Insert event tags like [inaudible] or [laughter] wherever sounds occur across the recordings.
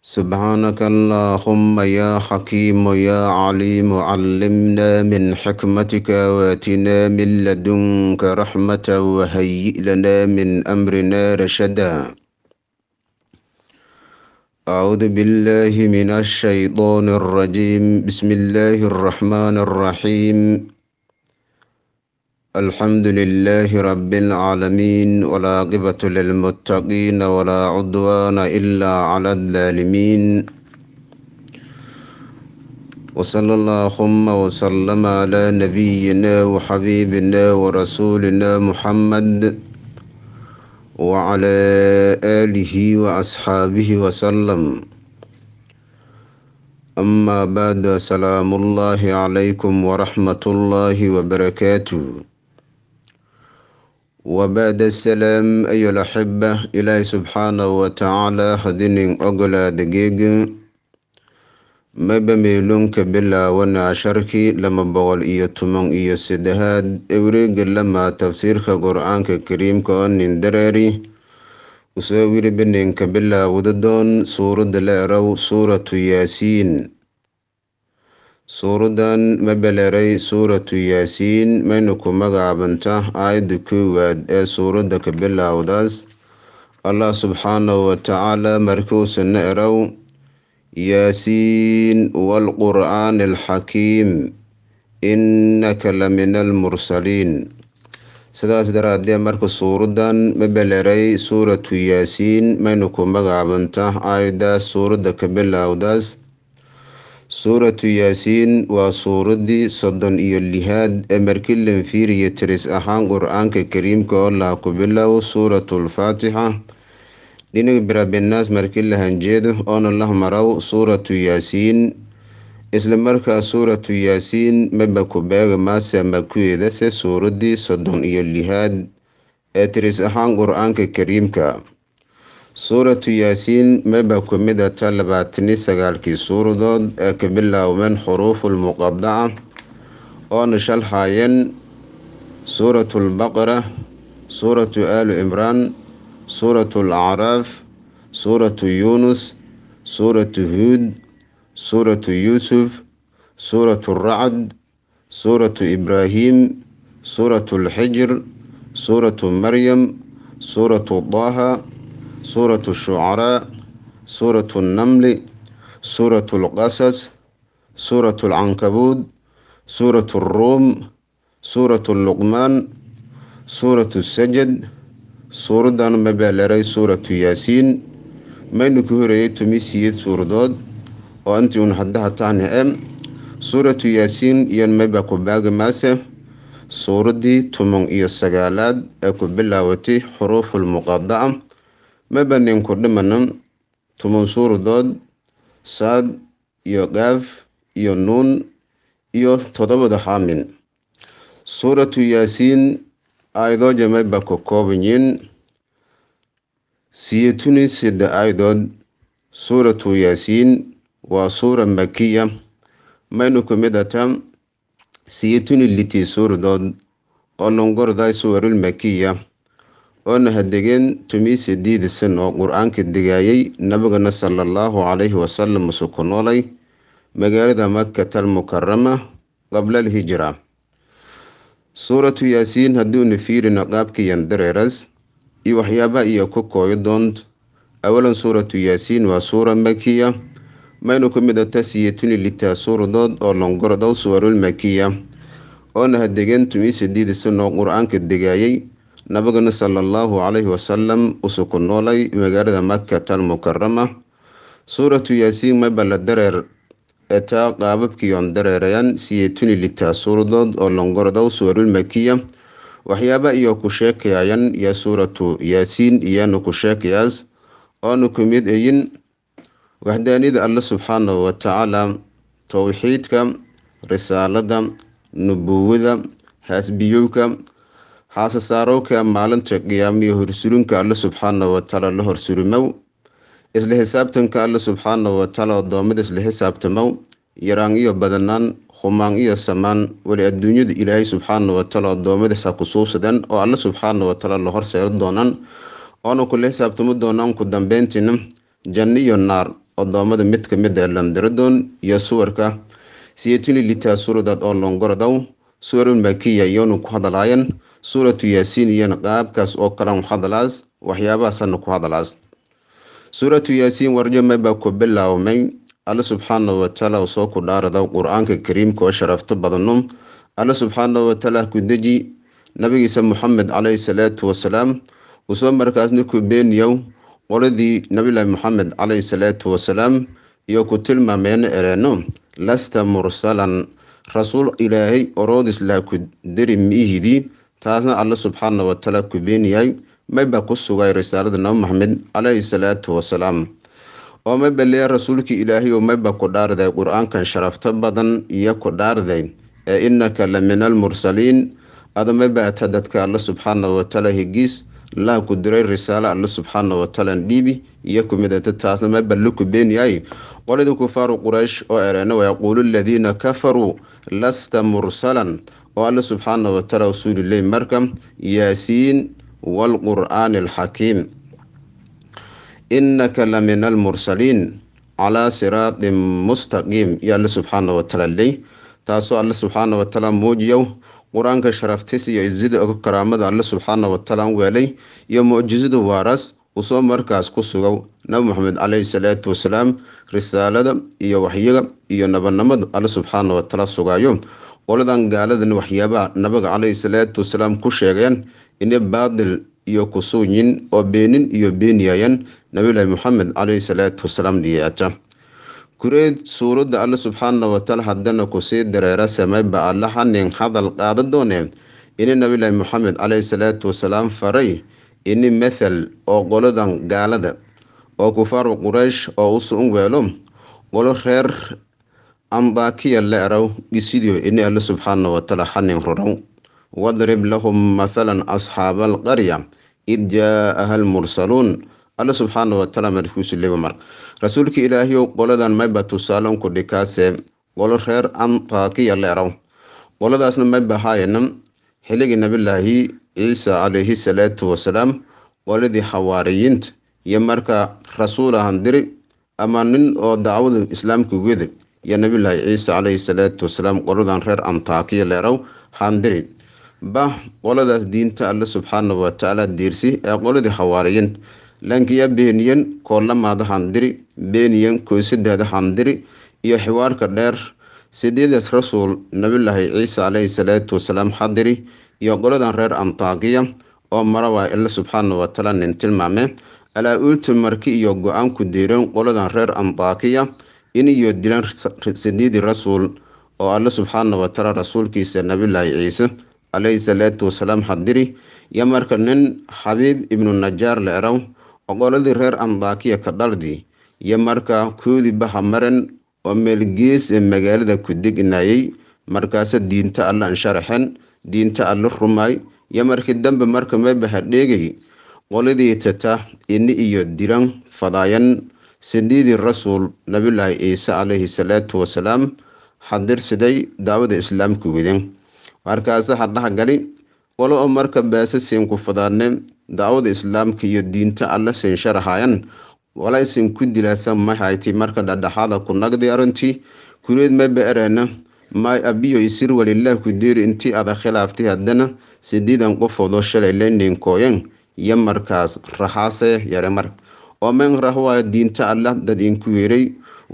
سبحانك اللهم يا حكيم يا عليم علمنا من حكمتك واتنا من لدنك رحمة وهيئ لنا من أمرنا رشدا أعوذ بالله من الشيطان الرجيم بسم الله الرحمن الرحيم الحمد لله رب العالمين قبة للمتقين ولا عدوان إلا على الظالمين وصلى اللهم وسلم على نبينا وحبيبنا ورسولنا محمد وعلى آله وأصحابه وسلم أما بعد سلام الله عليكم ورحمة الله وبركاته Wabaada salaam ayo laxiba ilaahi subxaanahu wa tacaala hadinin ogolaada geega maba meelunka bilaawana casharkii lama boqol iyo toban iyo saddexaad ewreega lama tafsiirka qur'aanka kariimka oo nin dareeri usoo wiri beninka bilaawda doon suuradda la suuratu yaasiin Suuradan ma beleray suuratu Yaasiin maynu ku magacaabanta aayadda koowaad ee suuradda ka bilowdaas allah subxaanahu watacaala markuusana erow yaasiin waalqur'aani alxakiim innaka la min almursaliin sidaas daraaddeed marka suuradan ma beleray suuratu yaasiin mayna ku magacaabantaa aayaddaas suuradda ka bilowdaas suuratu yaasiin waa suuraddii soddon iyo lihaad ee marki lan fiiriya tiris ahaan qur-aanka kariimka oo laha ku bilow suuratulfaatixa dhinag birabinaas markii la hanjeedo oona lah maraw suuratu yaasiin isla markaa suuratu yaasiin maba ku beega maase ma ku suuraddii soddon iyo lihaad ee tiris ahaan qur-aanka kariimka suuratu yaasiin maba ku ata labaatani sagaalkii suuradood ee ka bilaawmeen xuruuful muqadaca oona shalxaayeen suuratu lbaqara suuratu aalu imraan suuratu lacraaf suuratu yuunus suuratu huud suuratu yuusuf suuratu racd suuratu ibraahiim suuratu lxijr suuratu maryam suuratu daha سورة الشعراء سورة النمل سورة القصص سورة العنكبود سورة الروم سورة اللقمان سورة السجد suuradan ma baalaray suuratu yaasiin maynu ku horeeyey tomi suuradood oo antii un haddaha taani e suuratu yaasiin iyon maba ku baagamaase suuraddii tomon iyo sagaalaad ee ku bilaawatay xuruufulmuqadaca mebanin ku dhimanin tuman suuradood saad iyo gaaf iyo nuun iyo todobada xaamin suuratu yaasiin aayadoo jamay baa ka kooban yihiin siyetuni sidda aayadood suuratu yaasiin waa suura makiya maynu ku mid ata siyetuni litii suuradood oo longorday suwarul makiya oo naha degeen tumiise diidasan oo qur-aanka degaayey nabigana sala allahu calayhi wasalam usu ku noolay magaalada makkatal mukarama qablal hijra suuratu yaasiin hadduuna fiirino qaabkiyan dareeras iyo waxyaabaa iyo ku kooyo doonto awalan suuratu yaasiin waa suura makiya maynu ku mida tasiyatuni litaa suuradood oo longorodow suwarul makiya oona ha degeen tumiise diidasan oo qur-aanka degaayay nabigana sala allahu calayhi wasalam usuu ku noolay magaalada makata almukarama suuratu yaasiin mabala dareer etaa qaababkiion dareerayan siye tuni suuradood oo longorodow longordow makiya waxyaaba iyo ku sheekayayan ya suuratu yaasiin iyaanu ku sheekayaas oonu ku mid ayin waxdaanida alla subxaanahu watacaala towxiidka risaalada nubuwada haasbiyowka hase saarowka maalinta qiyaamiyo horsulunka alle subxaana watacaala la horsulimow isla xisaabtanka alle subxaana watacaala addoommada isla xisaabtamow yaraan iyo badanaan humaan iyo samaan weli adduunyada ilaahay subxaana watacaala addoommadaas ha qusuubsadaan oo alle subxaana watacaala la horseero doonaan oona kula xisaabtamo doonaan ku dambeyntiina janno iyo naar addoommada mid ka mid a landaradoon iyo suwarka siyeetuni litaa suuradaad oo loongoradaw suwarun makiya iyoonu ku hadalaayeen suuratu yaasiin iyana qaabkaas oo kalan hadalaas waxyaabahaasana ku hadalaas suuratu yaasiin warjamay baa ku bilaawmay alle subxaana watacaala soo ku dhaarada qur-aanka kariimka oo sharafto badano alle subxaana watacaala ku deji nabigiisa muxamed caleyhi salaatu wasalaam uusoo markaasna ku beeniyow qoladii nabilaahi moxamed calayhi salaatu wasalaam iyo ku tilmaameena ereenno lasta mursalan rasuul ilaahay oroodis laha ku deri miihidii taasna alle subxaana wa tacaala ku beeniyay mayba ku sugay risaalada nabi maxamed calayhi salaatu wasalaam oo mayba leeya rasuulkii ilaahay oo mayba ku dhaarday qur-aankan sharafto badan iyo ku dhaarday ee inaka la min almursaliin ado mayba ata dadka alle subxaana watala tacaala higiis laha ku diray risaale alle subxaana wa dhiibi iyo kumid taasna mayba la ku beeniyay qoladii kufaaru quraysh oo ereena wayaquulu aladiina kafaruu lasta mursalan oo alle subxaana wataala usuuliley marka yaasiin waalqur'aani alxakiim inaka la min almursaliin calaa siraatin mustaqiim yo alle subxaana watacala ley taasoo alle subxaana watacala muujiyow qur-aanka sharaftis iyo izida oga karaamada alle subxaana watacala weelay iyo mucjisada waaras usoo markaas ku sugow nabi maxamed calayhi salaatu wasalaam risaalada iyo waxyiga iyo nabanimada alle subxaana watacala sugaayo qoladan gaaladan waxyaabaha nabiga caleyhi salaatu wasalaam ku sheegeen ina baadil iyo kusuuyin oo beenin iyo beeniyayeen nabilaahi moxamed caleyhi salaatu wasalaam dhiyaata kureed suuradda alle subxaana wataala haddana kusii dareera samayba allaha nin hadal qaada dooneen ini nabilaahi moxamed caleyhi salaatu wasalaam faray ini methal oo qoladan gaalada oo kufaaru quraysh oo u suun weelo qolo reer andaakiya le'raw gisidio ini alle subxaana watala xanin ruraw wadrib lahum mathalan asxaaba alqarya id jaa'aha almursaluun alle subxaana watala markiisu lewamar rasuulka ilaahiyow qoladan mayba tusaalonku dhikaase qolo reer antaakiya le'raw qoladaasna mayba haayana xilligii nabilaahi ciisa calayhi salaatu wasalaam qoladii xawaariyiinta iyo marka rasuulahan diri ama nin oo dacwada islaamka wede iyo nabiyulaahi ciise caleyhi salaatu wasalaam qoladan reer antaakiya leerow haandirin bah qoladaas diinta alle subxaanahu watacaala diirsi ee qoladii hawaariyin lankiya beeniyan koolamaada handiri beeniyan koysadeeda handiri iyo xiwaarka dheer sideedaas rasuul nabiyulaahi ciise caleyhi salaatu wasalaam hadiri iyo qoladan reer antaakiya oo marawaa alle subxaanahu watacaala nin tilmaame alaa-uulta marki iyo go-aanku diiran qoladan reer antaakiya in iyo dilan sidiidii rasuul oo alle subxaana wa tacaala rasuulkiisa nabilaahi ciise caleyhi salaatu wasalaam xadiri iyo marka nin xabiib ibnu najaar la eraw ogoladii reer andaakiya ka dhaldi iyo marka kuudii baha maran oo meelgees ee magaalada ku degnayay markaase diinta alla ansharaxen diinta alle rumaay iyo markii dambe marka meebaha dheegay qoladii tata ini iyo dilan fadaayan sindiidii rasuul nabiyullaahi ciise calayhi salaatu wasalaam xandirsiday daawada islaamka wide markaase hadhaha gali walo oo marka baase siinku fadaadne daawada islaamka iyo diinta alla siin sharaxayan wala isin ku dilaasan mahayti marka dhadhaxaada ku nagdi arintii kuleed ma beereena may abiyo isir walilaah ku diiri intii ada khilaaftay haddana sideedan qofoodoo shalay leendhinkooyen iyo markaas raxaase yare mar oo man rahwa diinta allah dad inku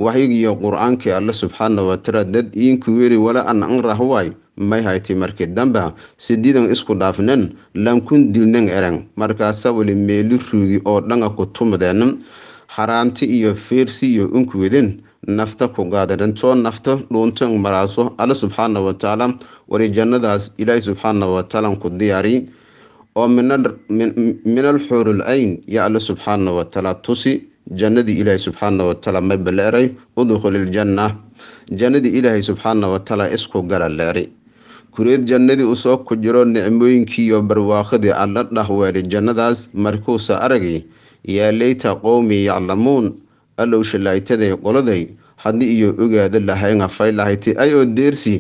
waxyig iyo qur-aankii alle subxaana wataala dad iinku yeeri wala an an rahwaay may hayti markii damba sidiidan isku dhaafnen lankun dilnan erang markaasa weli meeli ruugi oo dhanga ku tumdeen haraanti iyo feersi iyo unkuweden nafta ku gaadaranto nafta dhuuntan maraaso alle subxaana watacaala wari jannadaas ilaahi subxaana watacaala ku diyaari oo min alxuurulayn ya alle subxaana wataala tusi jannadii ilaahay subxaana wataala may baleeray udkhul iljanna jannadii ilaahay subxaana wataala isku gala leeri kureed jannadii usoo ku jiro nicmooyinkii iyo barwaaqadii alla dhahweelay jannadaas markuusa aragi yaa leyta qowmii yaclamuun allow shalaaytaday qoladay haddii iyo ogaada lahayn hafay lahaytay ay oo deersi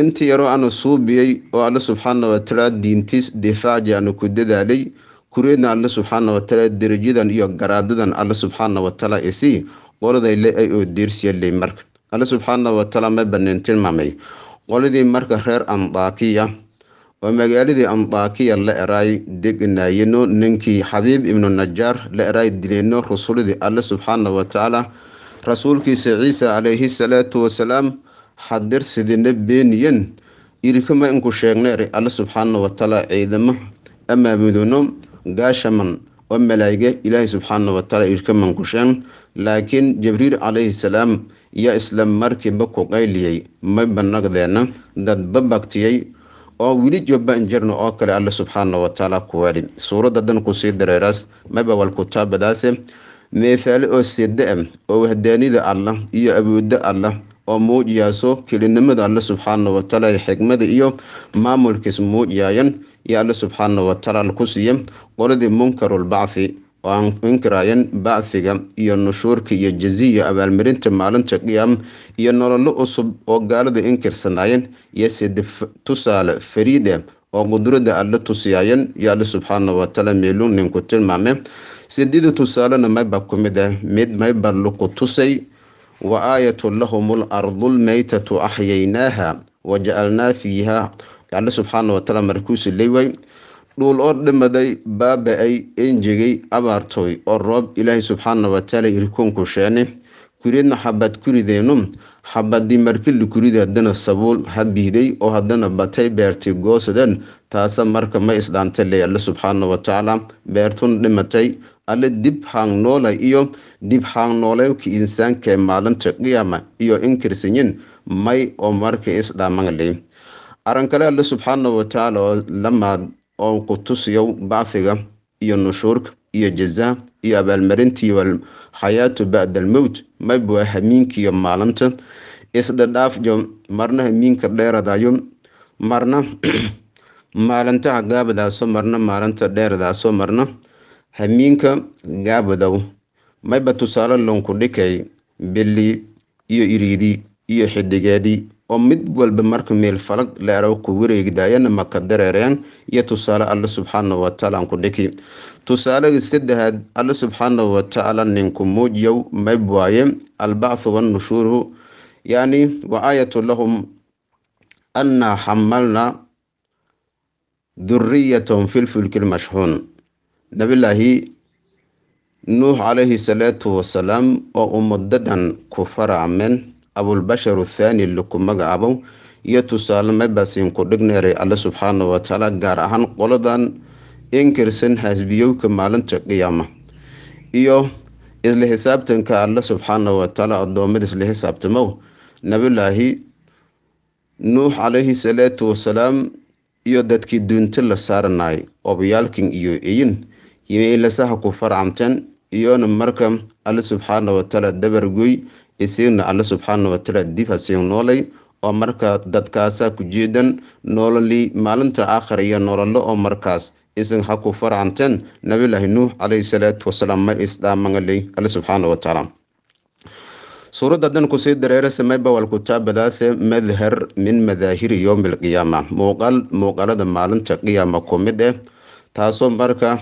intii yaroo aanu suubiyey oo alle subxaana watacaala diintiis diifaaci aanu ku dadaalay kureedna alle subxaana watacaala derajadan iyo garaadadan alle subxaana watacaala isii qoladay ay oo diirsiyaley marka alle subxaana watacaala ma baneen tilmaamay qoladii marka reer andaakiya oo magaaladii andaakiya la eraay deganayeno ninkii xabiib ibnu najaar la eraay dileyno rasuuladii alle subxaana watacaala rasuulkiisa ciisa calayhi salaatu wasalaam sidina beeniyen irikoma inku sheegneere alla subxaana watacaala ciidamo amaamudono gaashaman oo malaa'iga ilaahay subxaana watacaala irikaman ku sheeg laakiin jibriil calayhi salaam yaa isla markiiba ku qayliyey may banagdeena dadba baktiyey oo wili joobbaan jirno oo kale alla subxaana wataala ku suurada suuradda danku dareeraas mabawal kutaabadaase meefaale oo seeda oo wahdaanida allah iyo awoodda allah oo muujiyaaso kelinimada alle subxaana wataala ee xigmada iyo maamulkiis muujiyaayan iyo alle subxaana watacaala ku siiya qoladii munkarulbacthi oo aan inkiraayan bacthiga iyo nushuurka iyo jaziya abaalmarinta maalinta qiyaam iyo nololo cusub oo gaalada inkirsanaayeen iyose tusaale fariida oo qudurada alle tusiyaayan iyo alle subxaana watacaala meeluu ninku tilmaame sidida tusaalena mayba ku ah mid mayba luku tusay waaayatu lahum lardu lmaytatu axyaynaaha wajacalnaa fiihaa alle subxaana wataala markuu silaywaay dhuul oo dhimaday baaba-ay enjegay abaartoy oo roob ilaahay subxaana wataala irikoonku sheene kuridna xabad kurideenu xabadii markii likuriday haddana sabuul habiiday oo haddana batay beertay goosadan taasa marka ma isdhaanta leey alle subxaana watacaala beertun dhimatay alle dib haangnoolay iyo dib haangnooleyka insaanka maalinta qiyaama iyo inkirsanyin may oo marka isdhamanley aran kale alle subxaana watacaala lamaad oo ku tusiyo bacfiga iyo nushuurka iyo jaza iyo abaalmarintii xayaatu bacda almowt mayba hamiinkiiyo maalinta isdhadhaafyo marna hamiinka dheeradayo marna [clears throat] maalintaha gaabadaaso marna maalinta dheeradaaso marna hammiinka gaabadow mayba tusaale lunkudhikay beli iyo iriidi iyo xidigeedii oo mid walba marka meel falag la araw ku wareegdaayana maka dareereen iyo tusaale alle subxaana watacaala ku dhiki tusaalaga saddexaad alle subxaana watacaala ninku muujiyow mayb waaye albacthu wanushuuru yacni wa aayatu lahum annaa xamalna duriyatan filfulki lmashxuun nabilaahi nuux calayhi salaatu wasalaam oo ummadadan ku faraameen abulbashar athaani laku magacaabo iyo tusaale mabaasin ku dhigneeray alle subxaana wa gaar ahaan qoladan inkirsan haasbiyowka maalinta qiyaama iyo isla xisaabtanka alle subxaana wa tacaala addoommada isla xisaabtamow nabilaahi nuux calayhi salaatu wasalaam iyo dadkii duunta la saaranay obayaalkan iyo iyin ibeelasaha ku farcamtan iyoona marka alle subxaana watacaala dabargoy isagna alle subxaana watacaala dib hasii noolay oo marka dadkaasaa ku jeedan noololii maalinta aakhir iyo noolole oo markaas isaga ha ku farcamtan nabilaahi nuux calayhi salaatu wasalaam mar isdhaamangaley alle subxaana watacaala suuradda dan kusii dareera sameybawaal madhar min madaahiri yowmi alqiyaama muuqaal muuqaalada maalinta qiyaama ku eh taasoo marka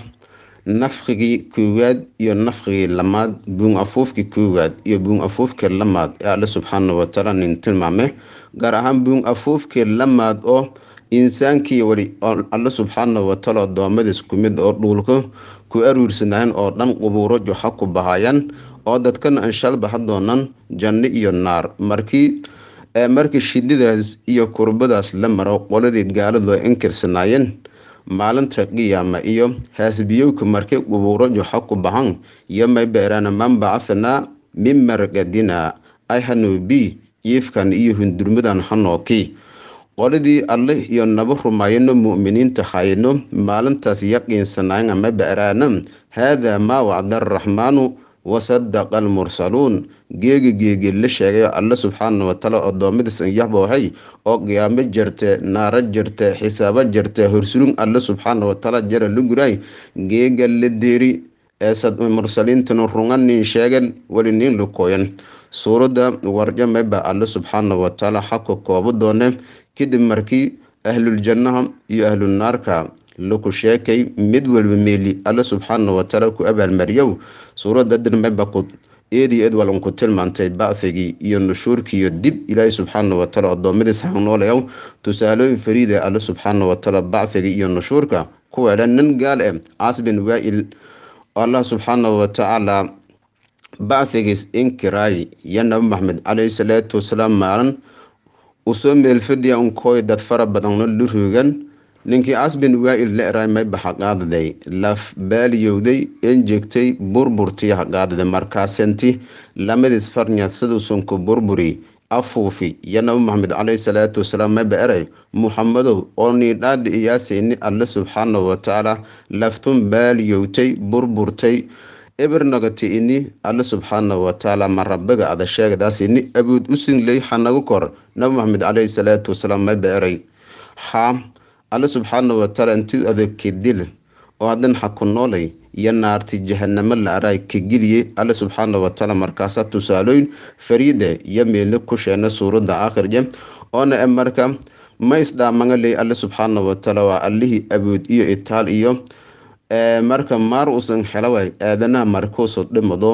nafqigii koowaad iyo nafkhigii lamaad buun afuufkii koowaad iyo buun afuufkii lamaad ee alle subxaana watacaala nin tilmaame gaar ahaan buun afuufkii lamaad oo insaankii wali oo alle subxaana watacaala doomadiis ku mid oo dhuulka ku aruursanayn oo dhan qubuuro joxa ku bahayaan oo dadkana anshaal baxa doonaan janno iyo naar markii eh, markii shididaas iyo kurbadaas la maro qoladii gaaladu ay inkirsanaayeen maalinta qiyaama iyo haasbiyowka markay qubuuro joxa ku baxan iyo may beerana man bacathnaa min margadinaa ay hanoobii jiifkan iyo hundurmadan hanooki qolidii alleh iyo naba rumayano mu'miniinta hayno maalintaas yaqiinsanaayn ama baraana haadaa maa wacda araxmaanu wasadaqa almursaluun geegi geegi la sheegayo alle subxaana wataala odoommadiisa yahba oo qiyaamo jirte naara jirte xisaabo jirte horsulun alle subxaana wataala jara luguraay geega la deeri ee mursaliintana runganin sheegan welinin lukooyan suuradda warjame alle subxaana wataala xaka koobo doone kadib markii ahluuljannaha iyo naarka laku sheekay mid walba meeli alle subxaana watacaala ku abaalmariyow suuradda dirmeba ku eedii eed tilmaantay bacfigii iyo nushuurkiiyo dib ilaahay subxaana wataala addoommadiis hanoolayaw tusaalooyin fariida alle subxaana watacaala bacdiga iyo nushuurka kuweela nin gaal e eh, casbin waa-il allah subxaana watacaala bacdigiis inkiraay iyo nabi maxamed caleyhi salaatu wasalaam maalin usoo meelfadhiya unkooy dad fara badan la ruugan ninkii asbin waa'il la mayba haqaadaday laf baaliyowday enjegtay burburtii haqaadada markaasanti lamadis farnya siduusunku burburi afuufi yo nabi maxamed caleyhi salaatu wasalaam mayba eray muxamadow oo niidhaadhi iyaasayni alle subxaanahu watacaala laftun baaliyowtay burburtay eber alle subxaanahu watacaala marabaga ada sheegadaas ini abuud usingley kor nabi maxamed caleyhi salaatu wasalaam mayba eray ha alle subxaana wataala intii u adeeg kedila oo haddin ha ku noolay iyo naarti jahanamo la araa ka geliye alle subxaana watacaala markaasa tusaalooyn fariida iyo meelo ku sheena suuradda aakhirja oona e marka ma alle subxaana wataala waa allihii awood iyo itaal iyo marka maar uusan hela aadanaha markuusoo dhimado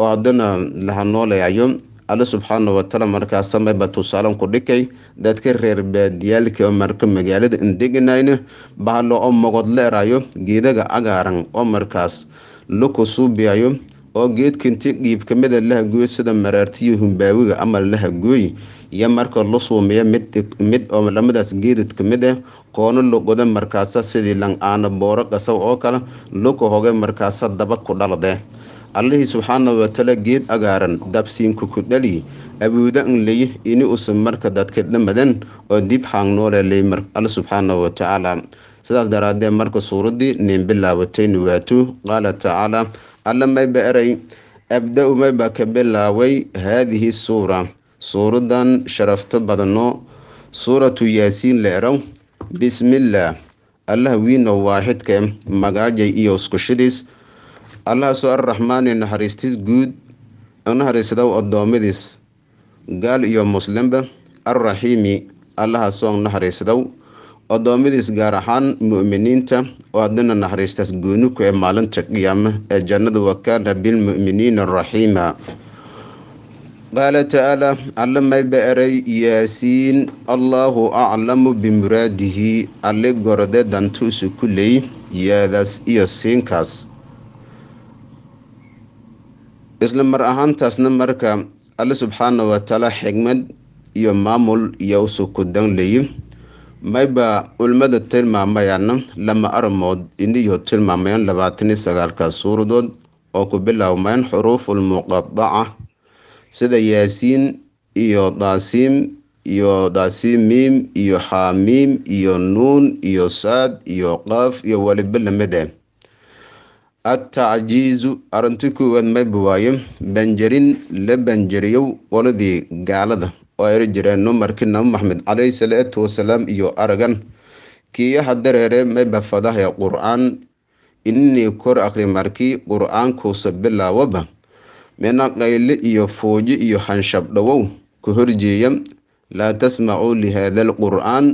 oo haddana laha noolayayo alle subxaana wataala markaa sameyba tusaalan ku dhikay dadka reer baadiyaalka marka magaalada indeganayna bahalo oo mogod leerayo geedaga cagaaran oo markaas laku suubiyayo oo geedkinti dhiibkamida lahagooy sida maraartiyo humbaawiga ama lahagooy iyo marka la suumiya mid oo lamadaas geedid kamid ah koona logoda markaasa sidii lang-aana booro qasaw oo kale luka hoga markaasa daba ku dhalade allihii subxaana wataala geed agaaran dabsiinku ku dhali abuuda-n ini usan marka dadka dhamadan oo dib haangnoole ley alla subxaana watacaala sidaas daraadee marka suuraddii nin bilaabatay nuwaato qaala tacaala alla mayba eray abda-u mayba ka bilaaway haadihi suura suuraddan sharafto badano suuratu yaasiin la erow bismillaah allah wiino waaxidka magaajay iyo isku allaha allahaasoo arraxmaani naxariistis guud u naxariisadow addoommadiis gaal iyo muslimba arraxiimi allaha allahaasoo naxariisadow addoommadiis gaar ahaan mu'miniinta oo adina naxariistaas guuniku ee eh maalinta qiyaama ee jannadu wakaana bilmu'miniina raxiima qaala tacaalaa alle mayba eray yaasiin allaahu aclamu bimuraadihi alle gorode dantuusu ku ley yaadaas iyo siinkaas isla mar ahaantaasna marka alle subxaana wataala xigmad iyo maamul iyo usuu ku danleyi mayba ulmadu tilmaamayaan lama armood iniyuu tilmaamayaan labaataniyo sagaalka suuradood oo ku bilaawmayan xuruuful muqadaca sida yaasiin iyo daasiim iyo daasiimiim iyo xaamiim iyo nuun iyo saad iyo qaaf iyo waliba lamid e eh attacjiizu arrintii koowaad maba waayo banjarin la banjariyow qoladii gaalada oo ayla jireen numarkii nabi maxamed caleyhi salaatu wasalaam iyo aragan kiiyaha dareere maba fadahaya qur-aan inii kor akri markii qur-aankuusa bilaawaba mina qaylo iyo fooji iyo hanshabdhawow ku horjeeya laa tasmacuu lihaada alqur-aan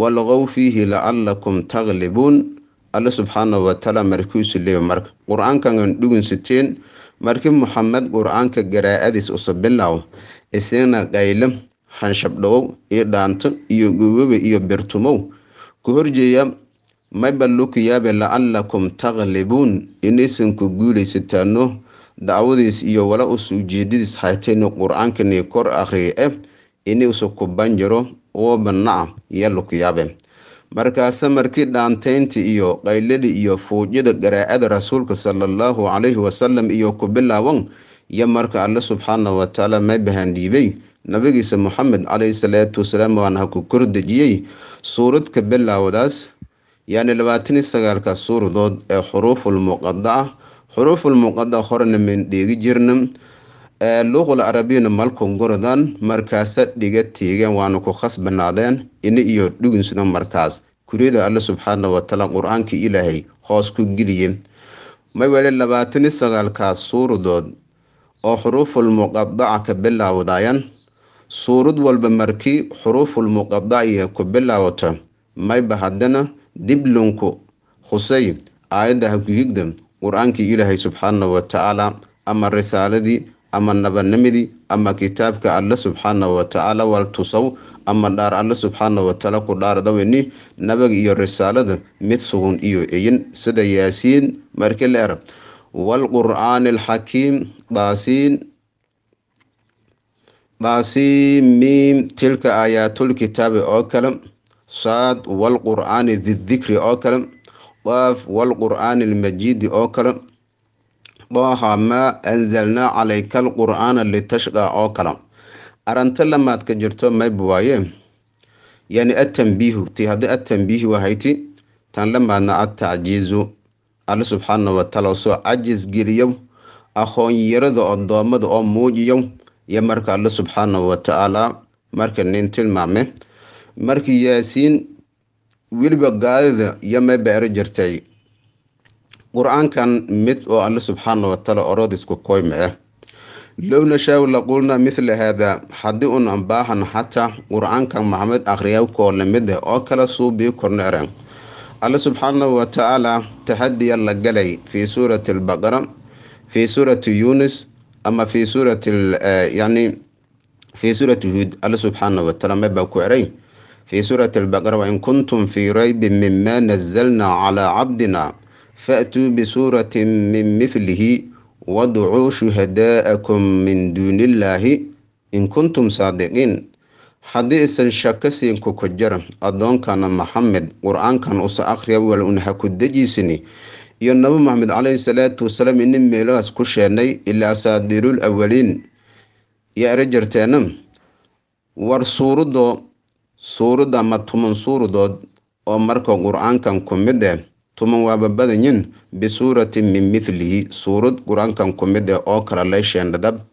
walqow fiihi lacalakum taglibuun alle subxaana wataala markiisu leeyo marka qur-aankan dhugunsateen markii muxamed qur-aanka garaa'adiis usabilaw isina qayle hanshabdhawow iyo dhaanto iyo gogobe iyo birtumow ku horjeeya mayba lukiyaabe lacalakum taqlibuun inaysan ku guulaysataano dacwadiis iyo wala us ujeedadiis haytayna qur-aankan kor akhriye eh inuusa ku banjiro oo banaca iyo lukiyaabe markaase markii dhaanteynta iyo qayladii iyo fuujyada garaacada rasuulka sala allahu calayhi wasalam iyo ku bilaawan iyo marka alle subxaana watacaala may bahaandhiibay nabigiisa moxamed caleyhi salaatu wasalaam waana ha ku kordejiyey suuradka bilaawdaas yacni labaatan iyo sagaalka suuradood ee xuruufulmuqadaca xuruufulmuqadaca horena mayn dheegi jirna luuqul carabiyuna malkun gorodan markaasa dhiga teegeen waanu ku khas banaadeen ini iyo dhuginsuna markaas kuriyada alle subxaana watacaala qur-aankii ilaahay hoos ku geliye maweli labaatani sagaalkaas suuradood oo xuruuful muqadaca ka bilaawdayan suurad walba markii xuruuful muqadaciya ku bilaawato mayba haddana diblunku husay aayadda ha ku higda qur-aankii ilaahay subxaana watacaala ama risaaladii ama nabanimadii ama kitaabka alle subxaana watacaala wal tusaw ama dhaar alle subxaana watacaala ku dhaardaweyni nabaga iyo risaalada mid sugun iyo eyin sida yaasiin markii la era waalqur'aani alxakiim daasiin daasiimiim tilka aayaatulkitaabi oo kale saad walqur'aani didikri oo kale daaf walqur'aan almajiidi oo kale dooha maa anzalnaa calayka alqur'aana litashqa oo kala aranta lamaad ka jirto mayb waaye yani atanbiihu ti haddii atanbiihi wahayti tan lamaadna atacjiizu alle subxaana watacaala soo cajis geliyo aqoonyarada odoommada oo muujiyo iyo marka alle subxaana watacaala marka nin tilmaame marka yaasiin weliba gaadida iyo mayba ero jirtay qur-aankan mid oo alle subxaana wa taala orodisku koymece eh. low nashaau laqulna mithla haadaa haddii un ambaahan xataa qur-aankan maxamed akhriyawkoo lamid ah eh oo kala suubii kornecren alle subxaanahu wa taxadiya la galay fii suurati albaqara fii suurati yunis ama fii suurati eh, yani fii suurati huud alle subxaanahu wa taala mebaa ku eray fii suurati albaqara wain kuntum fii raybin mima nazalna calaa cabdina fa'tuu bisuuratin min mithlihi wadcuu shuhadaa'akum min duunillaahi in kuntum saadiqiin haddii isan shaka siin kuku jara addoonkana maxamed qur-aankan usa akhriya walun ha ku dejiisini iyo nabi maxamed caleyhi salaatu wasalaam inin meelahaas ku sheennay ilaa asaadiirul awaliin yaa ere jirteena war suurudo suuradda matuman suuradood oo marka qur-aankan ku mid eh tuman waaba badan yihin min mithlihi suurad qur-aankan ku mid eh oo kale lay sheendhadab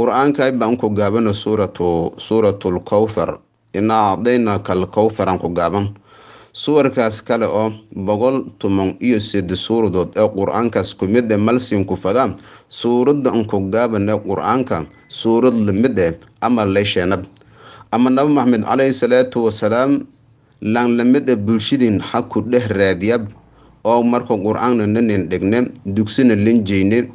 qur-aankay baan ku gaabano suuratu suuratul kowthar inaa acdaynaaka alkowtharan ku gaaban suwarkaas kale oo boqol tuman iyo sida suuradood ee qur-aankaas ku mid eh ah malsinku fadaa suuradan ku gaabane qur-aanka suurad lamid eh ah ama lay ama nabi maxamed caleyhi salaatu wasalaam laan lamid eh bulshadiin ha dheh raadiyab oo marka qur-aanna nanen dhigne dugsina len jeyne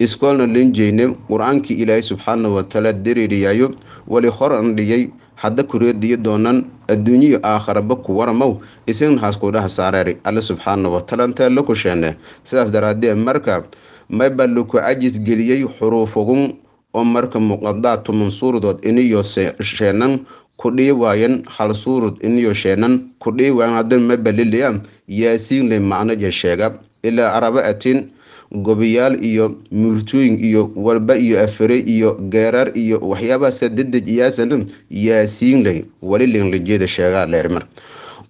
iskoolna len jeyne qur-aankii ilaahay subxaana watacaala dareeriyayo wali horan dhiyay hadda kureediyo doonan adduunyiyo aakharaba ku waramow isagna kudhaha saareer alle subxaana watacaala intee la kusheene sidaas daraadee marka mayba laku cajis geliyey xuruufugum oo marka muqadaatu mansuuradood iniyo sheenan kudhii waayan hal suurud iniyo sheenan kudhii waayan haddan mayba liliya yaasiin leh macno jesheega ilaa arba'atin gobiyaal iyo murtooyin iyo walba iyo afare iyo geeraar iyo waxyaabahaasa dedej iyaasan yaasiin ley wali linlijeeda sheegaa leermar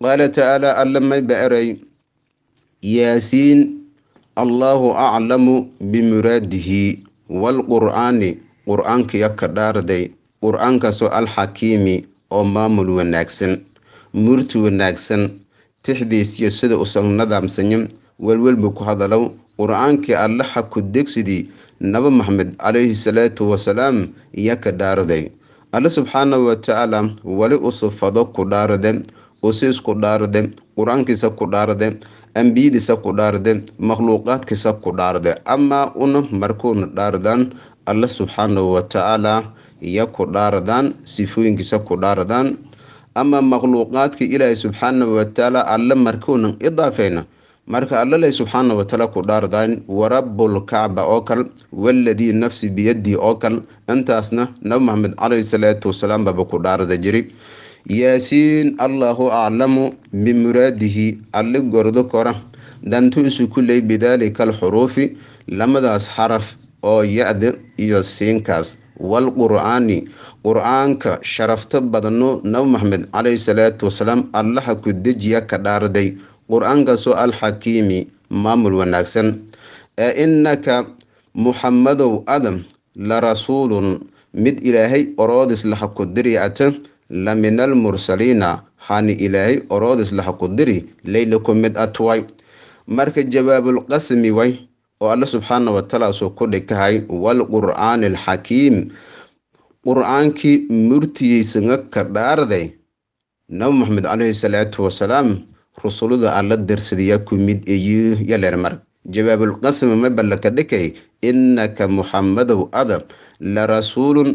qaala tacaala allamay ba yaasiin allaahu aclamu bimuraadihi waalqur'aani qur-aankiyo kadhaarday dhaarday alxakiimi oo maamul wanaagsan muurtu wanaagsan tixdiisiyo sida usan nadaamsanyin welwelba ku hadalow qur-aankii allaha ku degsidii naba maxamed calayhi salaatu wasalaam iya ka dhaaraday alle subxaana wa tacaala weli usufado ku dhaarade usiis ku dhaarade qur-aankiisa ku dhaarade ambiyadiisa ku dhaarade makhluuqaadkiisa ku dhaarade ama una markuuna dhaaradaan alle subxaanahu wa tacaala ku dhaaradaan sifooyinkiisa ku dhaaradaan ama makhluuqaadka ilaahay subxaana watacaala alle markuunan idaafayna marka allale subxaana wataala ku dhaardayn warabbulkacba oo kal waladii nafsi biyadii oo kal intaasna nabi maxamed caleyh salaatu wasalaam baba ku dhaarda jiri yaasiin allaahu aclamu bimuraadihi alli gordo kora dantuisu kuley bidaalika alxuruufi lamadaas xaraf oo ya iyo siinkaas walqur'aani qur-aanka sharafto badno nabi maxamed caleyhi salaatu wasalaam allaha ku dejiya ka dhaarday qur-aankaasoo alxakiimi maamul wanaagsan ee innaka muxammadow adam la rasuulun mid ilaahay oroodis laha ku diri ata la min almursaliina hani ilaahay oroodis laha ku diri layla ku mid atway marka jawaabulqasmi way oo alle subxaana wataala ku kordhikahay walqur'aani alxakiim qur'aankii murtigiisa nga ka dhaarday nabi maxamed caleyhi salaatu wasalaam rusulada alla dirsadayaa ku mid eeyu yalermar jawaabulqasmi ma ballaka dhikay innaka muxamadow ada la rasuulun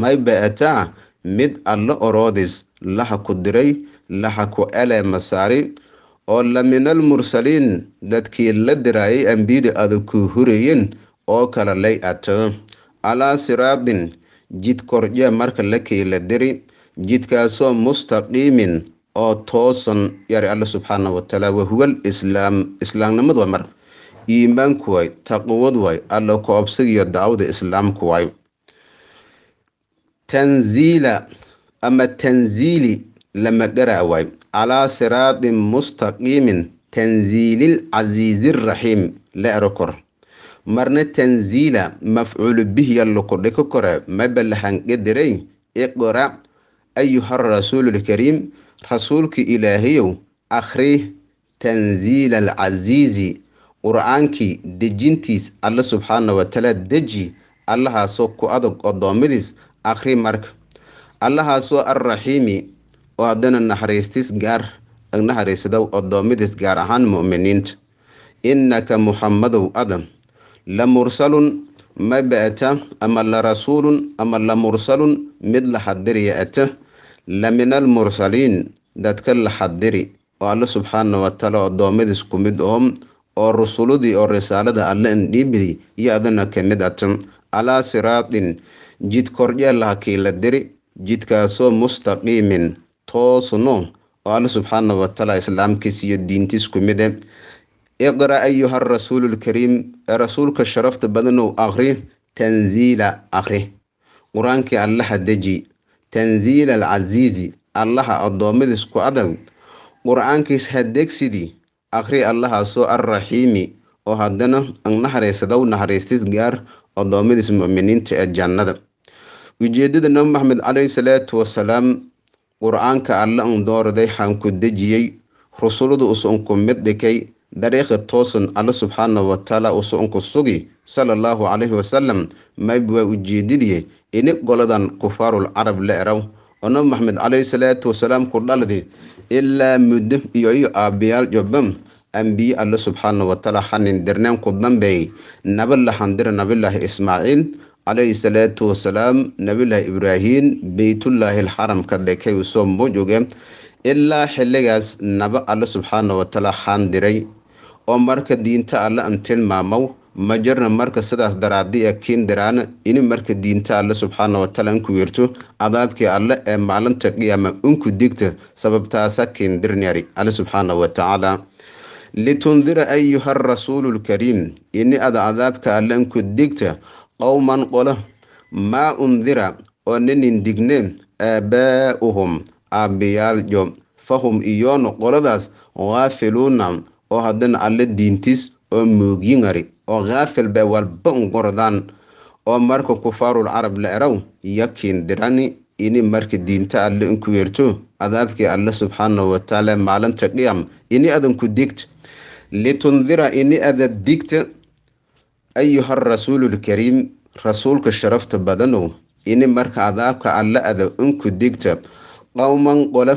mayba ataa mid alla oroodis laha ku diray laha ku ele saari oo la laminal mursaliin dadkii la diraayay ambiyada adag ku hurayeen oo kala lay ato calaa siraadin jid korje marka la keela diri jidkaasoo mustaqiimin oo toosan yari alla subxaana watacaala wahuwal islaam islaamnimad way mar iimaanku way taqwad way alla koobsig iyo daawada islaamku way tanziila ama tanziili lama garaa calaa siraatin mustaqiimin tanziilil casiiziraxiim la ero kor marna tanziila mafcuulu bihiya lukudhiko kore mabalahanqadirey iqra' ayuha rasuululkariim rasuulka ilaahayow akhrih tanziila alcasiizi qur'aankii dejintiis alle subxaana watacaala deji allahaasoo ku adag addoommadiis akhri marka allahaasoo arraxiimi oo haddana naxariistis gaar ag naxariisadow oddoomidis gaar ahaan mu'miniinta innaka muxammadow adam la mursalun maba ata ama la rasuulun ama la mursalun mid la xadiriya ata la minal mursaliin dadka la xadiri oo alle subxaana wa taala ku mid oom oo rusuladii oo risaalada alle indhiibidi iyo adana ka mid ata calaa siraatin jid kordhyalaha kii la diri jidkaasoo mustaqiimin toosuno oo alla subxaana wataala islaamkiis iyo diintiis ku mide iqra ayuha rasuulu lkariim ee rasuulka sharafta badanow aqri tanziila aqri qur-aankii allaha deji tanziila alcasiizi allaha addoommadiis ku adag qur-aankiis hadeegsidii aqri allahaasoo arraxiimi oo haddana naxariisadow naxariistis gaar addoommadiis mu'miniinta ee jannada ujeedada nabi maxamed caleyhi salaatu wasalaam qur-aanka alle un dooraday xaanku dejiyey rusulladu usu unku mid dhikay dariiqi toosan alle subxaana watacaala usu unku sugi sala allahu calayhi wasalam mayb waa ujeedidii ini goladan kufaarul carab la eraw oo nabi maxamed calayhi salaatu wasalaam ku dhaldi ilaa muddo iyo iyo aabbiyaal jobbam ambiye alle subxaana wa xanin dirneen ku dambeey naba la nabilaahi ismaaciil calayhi salaatu wasalaam nabiyullaahi ibraahin beytullaahi alxaramka dhekay uu soo ilaa xilligaas naba alle subxaana wataala xaandiray oo marka diinta alle an tilmaamaw ma jirna marka sidaas daraaddi a kiindiraan ini marka diinta alle subxaana wataala an ku yerto cadaabkii alle ee maalinta qiyaama unku digta sababtaasa kiindirnari alle subxaana watacaala litundira ayuha arasuulu lkariim ini ada adaabka alle anku digta qowman qola maa undira oo ninin digne aabaauhum aabbiyaaljo fahum iyoono qoladaas qaafiluuna oo haddana alle diintis oo muugyingari oo ghaafil bay walba ungordaan oo marka kufaarul carab la eraw yakiin dirani ini marka diinta alle inku yerto adaabkii alle subxaanahu watacaala maalinta dhiyam ini adanku digt litundira ini ada digta ayuha rasuulu rasuulka sharafta badanow ini marka adaabka alla ada unku digta qowman qola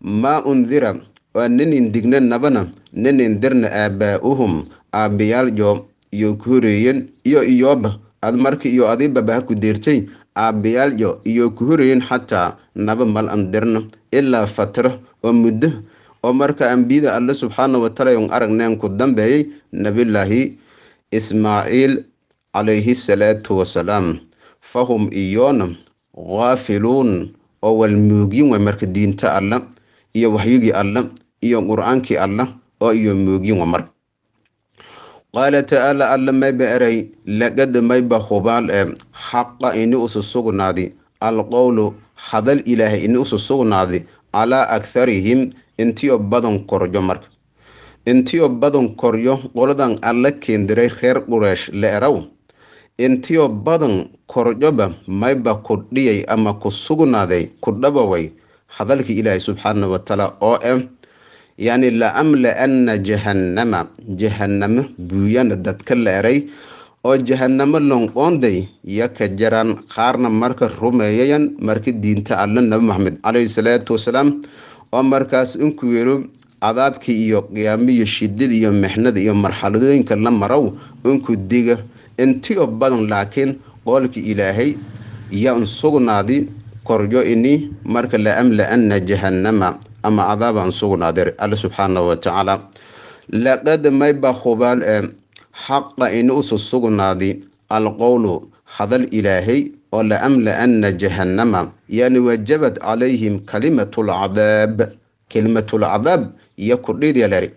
maa undira waa ninin digna nabana ninin dirna aabaa'uhum aabbayaal yoo iyo kuhoreeyeen iyo iyooba ad marki iyo adibabaha ku deertay aabbayaal yo iyo kuhoreeyeen xataa naba mal an dirna ilaa fatra oo muddo oo marka ambiyada alle subxaana wa taala un aragneen ku dambeeyay nabilaahi ismaaciil calayhi salaatu wasalaam fahum iyoona khaafiluun oo walmuugin way marka diinta alla iyo waxyigii alla iyo qur'aankii alla oo iyo muugin wa mar qaala taaala alla mayba erey laqad mayba hubaal ee eh, xaqa ini usu sugnaadi alqowlu hadal ilaahay ini usu sugnaadi calaa aktharihim oo badan korjo marka intiyo badan koryo qoladan alla keendiray reer qureesh le'eraw intiyo badan koryoba mayba ku dhiyay ama ku sugnaaday ku dhabaway hadalkii ilaahay subxaana wa tacaala oo ah yacni la jahannama jahannamo buuyana dadka le'eray oo jahannamo lonqoonday yaka jaraan qaarna marka rumeeyayan marka diinta alla nabi maxamed caleyhi salaatu wasalaam oo markaas inku yeero cadaabkii iyo qiyaami iyo shidada iyo mixnada iyo marxaladooyinka la marow unku diga intiyo badan laakiin qoolkii ilaahay yan sugnaaday koryo ini marka la amla-ana jahannama ama cadaabaan sugnaadir alle subxaana watacaala laqad mayba hubaal ee eh, xaqa ini usu sugnaadi alqowlu hadal ilaahay oo la amla-ana jahannama yani wajabad calayhim kalimatu lcadaab kelimatul iyo kordhidya leeri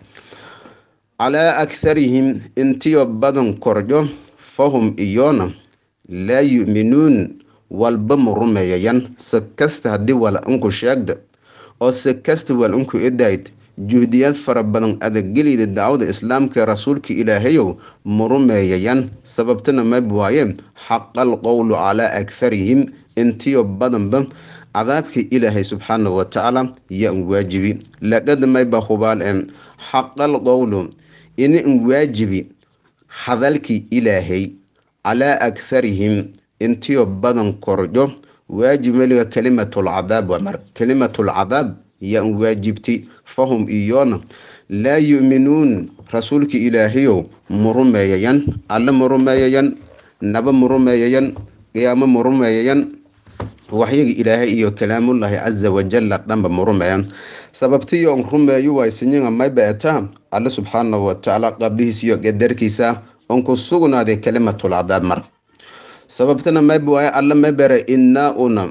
calaa aktharihim intiyo badan korjo fahum iyoona laa yu'minuun walba ma rumeeyayan se kasta haddii wal unku sheegda oo se kasta wal unku idayd juhdiyad fara badan adageliyda dacwada islaamka rasuulka ilaahayow ma rumeeyayaan sababtana mab waaye xaqal qowlu calaa aktharihim intiyo badanba cadaabkii ilaahay subxaana watacaala yaa-un waajibi laqadmayba hubaal xaqal qowlu inan waajibi hadalkii ilaahay calaa aktharihim intiyo badan korjo waajib meliga kalimatulcadaab waa kalimatulcadaab yaa waajibti fahum iyoona laa yu'minuun rasuulka ilaahayow murumeeyayan alle murumeeyayan naba murumeeyayan qiyaamo murumeeyayan waxyagii ilaahay iyo kalaamullaahi casa wajalla dhanba ma rumeeyan sababtiiyo n rumeeyu way sinyiga may beeta alle subxaana watacaala qadihiis iyo qadarkiisa on ku sugnaaday kalimatul cadaab mar sababtana mayb waaye alle maybere innaa una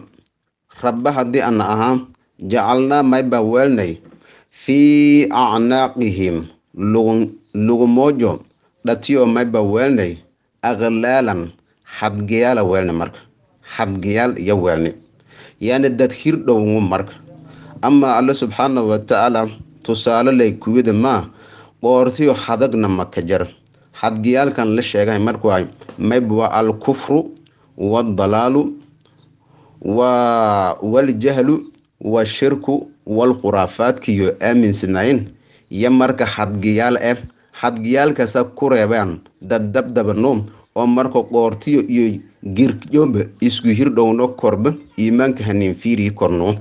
rabba haddii ana ahaa jacalnaa mayba weelnay fii acnaaqihim lugumoojo dhatiyo mayba weelnay aqlaalan xadgayaala weelnay marka xadgiyaal iyo weelni yaani dad hir marka ama alle subxaana wa tacaala tusaale lay kuwida maa qoortiyo xadagna maka jar xadgiyaalkan la sheegahay markuu ahay mayb waa alkufru waaldalaalu waa waljahlu washirku walkhuraafaadkiyo aaminsanayn iyo marka xadgiyaal eh xadgiyaalkasa ku reebaan dad dabdabano oo marka qoortiyo iyo girjoba isku hirdhowno korba iimaanka hanin fiirii korno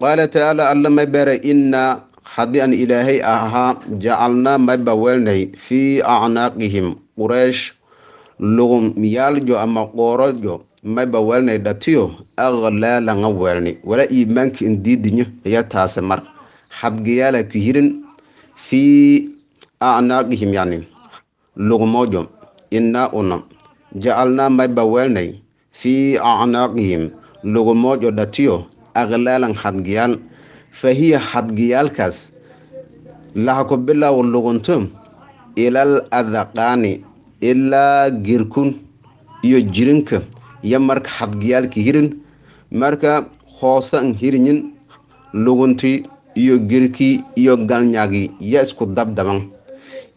qaala tacaala alla may bara innaa haddii aan ilaahay ahaa jacalnaa may baweelnay fii acnaaqihim qureesh lugumyaaljo ama qoorojo may baweelnay dhatiyo aqlaalaga weelni wala iimaanka indiidinyo iyo taase mar xabgiyaala kihirin fii acnaaqihim yani lugmojo innaa una jacalnaa may bawaalnay fii acnaaqihim lugumoojo dhatiyo aqlaalan xadgiyaal fa hiya xadgiyaalkaas laha ku bilow lugunto ilal adaqaani ilaa girkun iyo jirinka iyo marka xadgiyaalka hirin marka hoosan hirinyin luguntii iyo girkii iyo galnyagii yo isku dabdaban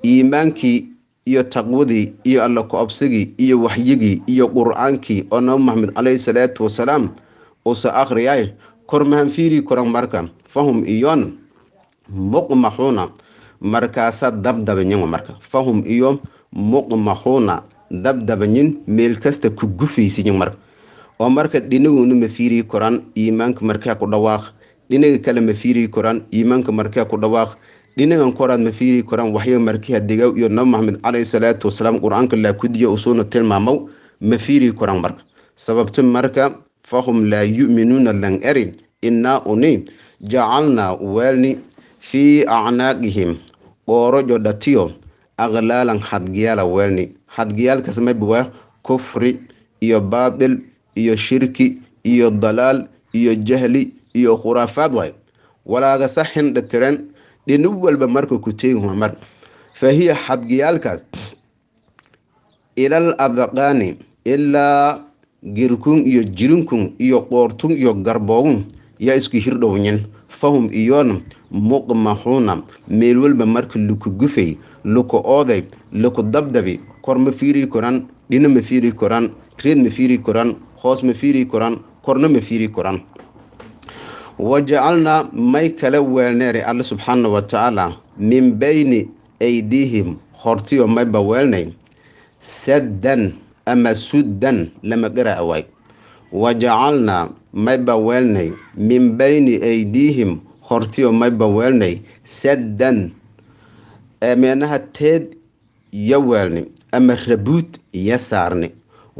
iimaankii iyo taqwadii iyo alla ku-absigii iyo waxyigii iyo qur'aankii oo nabi maxamed caleyhi salaatu wasalaam uusa akhriyay kormahan fiiri koran marka fahum iyon muqmaxuuna markaasa dabdabanyin marka fahum iyo muqmaxuuna dabdabanyin meel kasta ku gufaysiyin marka oo marka dhinaguna ma fiiri koran iimaanka markee ku dhawaaq dhinaga kale ma fiiri koran iimaanka markee ku dhawaaq dhinagan ku ma fiiri karaan waxyo markiha degaw iyo nabi maxamed caleyhi salaatu wasalaam qur-aanka laakudiyo usuuna tilmaamow ma fiiri karaan marka sababto marka fahum laa yu'minuuna lan eri innaa uni jacalnaa waalni fii acnaaqihim oorojo dhatiyo aqlaalan hadgiyaala waalni hadgiyaalkaas mayb kufri iyo baatil iyo shirki iyo dalaal iyo jahli iyo khuraafaad waay walaaga dhatireen dhino walba marka ku teegi mar fahiya xadgiyaalkaas ilal adaqaani ilaa girkun iyo jirinkun iyo qoortun iyo garboogun yaa isku hirdhowyin fahum iyoona muqmaxuuna meel walba marka luku gufay luku ooday luku dabdabi kor ma fiiri koran dhina ma fiiri koran reed ma fiiri koran hoos ma fiiri koran korna ma fiiri koran wajacalnaa may kala weelneere alle subxaana wa tacaala min bayni aydiihim hortiyo mayba weelnay saddan ama suddan lama garaa waay wajacalnaa mayba weelnay min bayni aydiihim hortiyo mayba weelnay saddan meenaha teed yo weelni ama rabuud yo saarni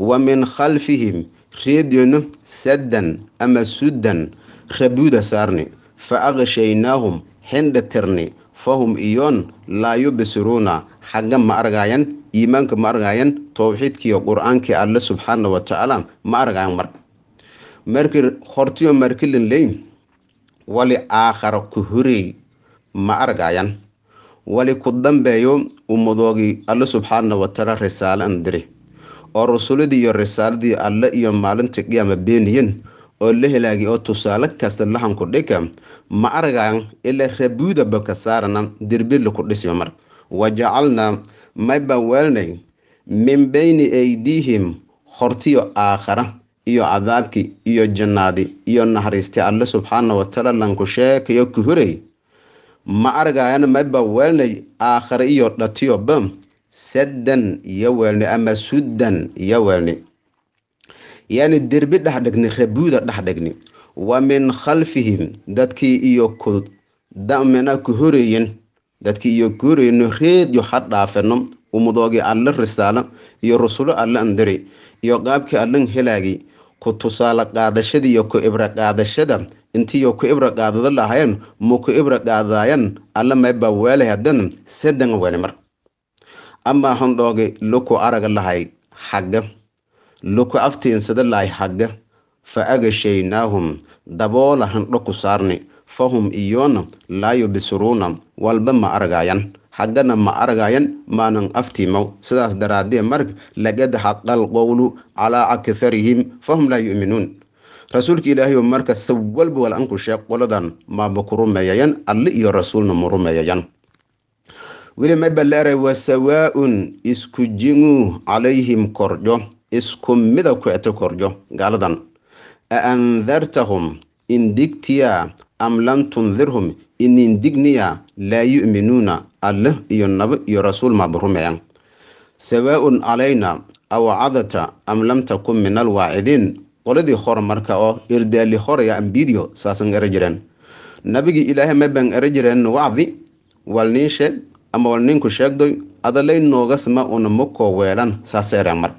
wa min khalfihim reedyonu saddan ama suddan rabuuda saarni fa aqshaynaahum xendha tirni fahum iyoon laa yubsiruuna xagga ma argaayan iimaanka ma argaayan towxiidkiiyo qur-aankii alle subxaana wa ma argaayan mar marki hortiyo markilin leyn wali aakhara ku horeey ma argaayan wali ku dambeeyo ummadoogii alle subxaana wa tacaala risaalo oo rasuladii iyo risaaladii alle iyo maalinta qiyaama beeniyen oo la helaagay oo tusaale kasta lahan ku dhika ma argaan ilaa rabuuda bakasaarana dirbilla ku dhisma mar wa jacalnaa mayba weelnay min bayni aydiihim hortiyo aakhara iyo cadaabki iyo jannaadi iyo naxariisti alle subxaana watacaala lanku sheekayo ku horey ma argayan mayba weelnay aakhare iyo dhatiyoba ba saddan iyo weelni ama suddan iyo weelni yani derbi dhexdhegni rabuuda dhexdhegni wa min khalfihim dadkii iyo ku damena ku horeeyen dadkii iyo ku horeeyeno reedyo ha dhaafeno umudoogii alla risaalo iyo rusulo alla andiri iyo qaabkii allan helaagii ku tusaale qaadashada iyo ku ibro qaadashada intiiyo ku ibro qaadado lahayen mu ku ibro qaadaayan alla maybaa waali hadan sadanga waani mar amaa handhoogi luku araga lahay xagga luku loko afteensada hagga fa agashaynahum daboola handho ku saarni fahum iyoona laa yubisiruuna walba ma argaayan haggana ma argayan maanan aftiimow sidaas daraadee marg lagad alqowlu calaa akharihim fahum laa yu'minuun rasuulka ilaahay oo marka si walba walanku sheeg qoladan maaba ku rumeeyayan alle iyo rasuulna ma rumeeyayan weli may baleeray wasawaa'un isku jingu calayhim korjo isku mida ku korjo gaaladan aandartahum indigtiya am lam tundirhum inindigniya laa yu'minuuna alleh iyo nabi iyo rasuul maaba rumeeya sawaa'un calayna awcadata am lam takun min alwaacidiin qoladii hor marka oo irdaali horaya ambiidiyo saasan era jireen nabigii ilaahay ma baan era jireen wacdi wal niin sheeg ama wal ninku sheegdoy adalay noogasma una mukoo weelan saas ereen mar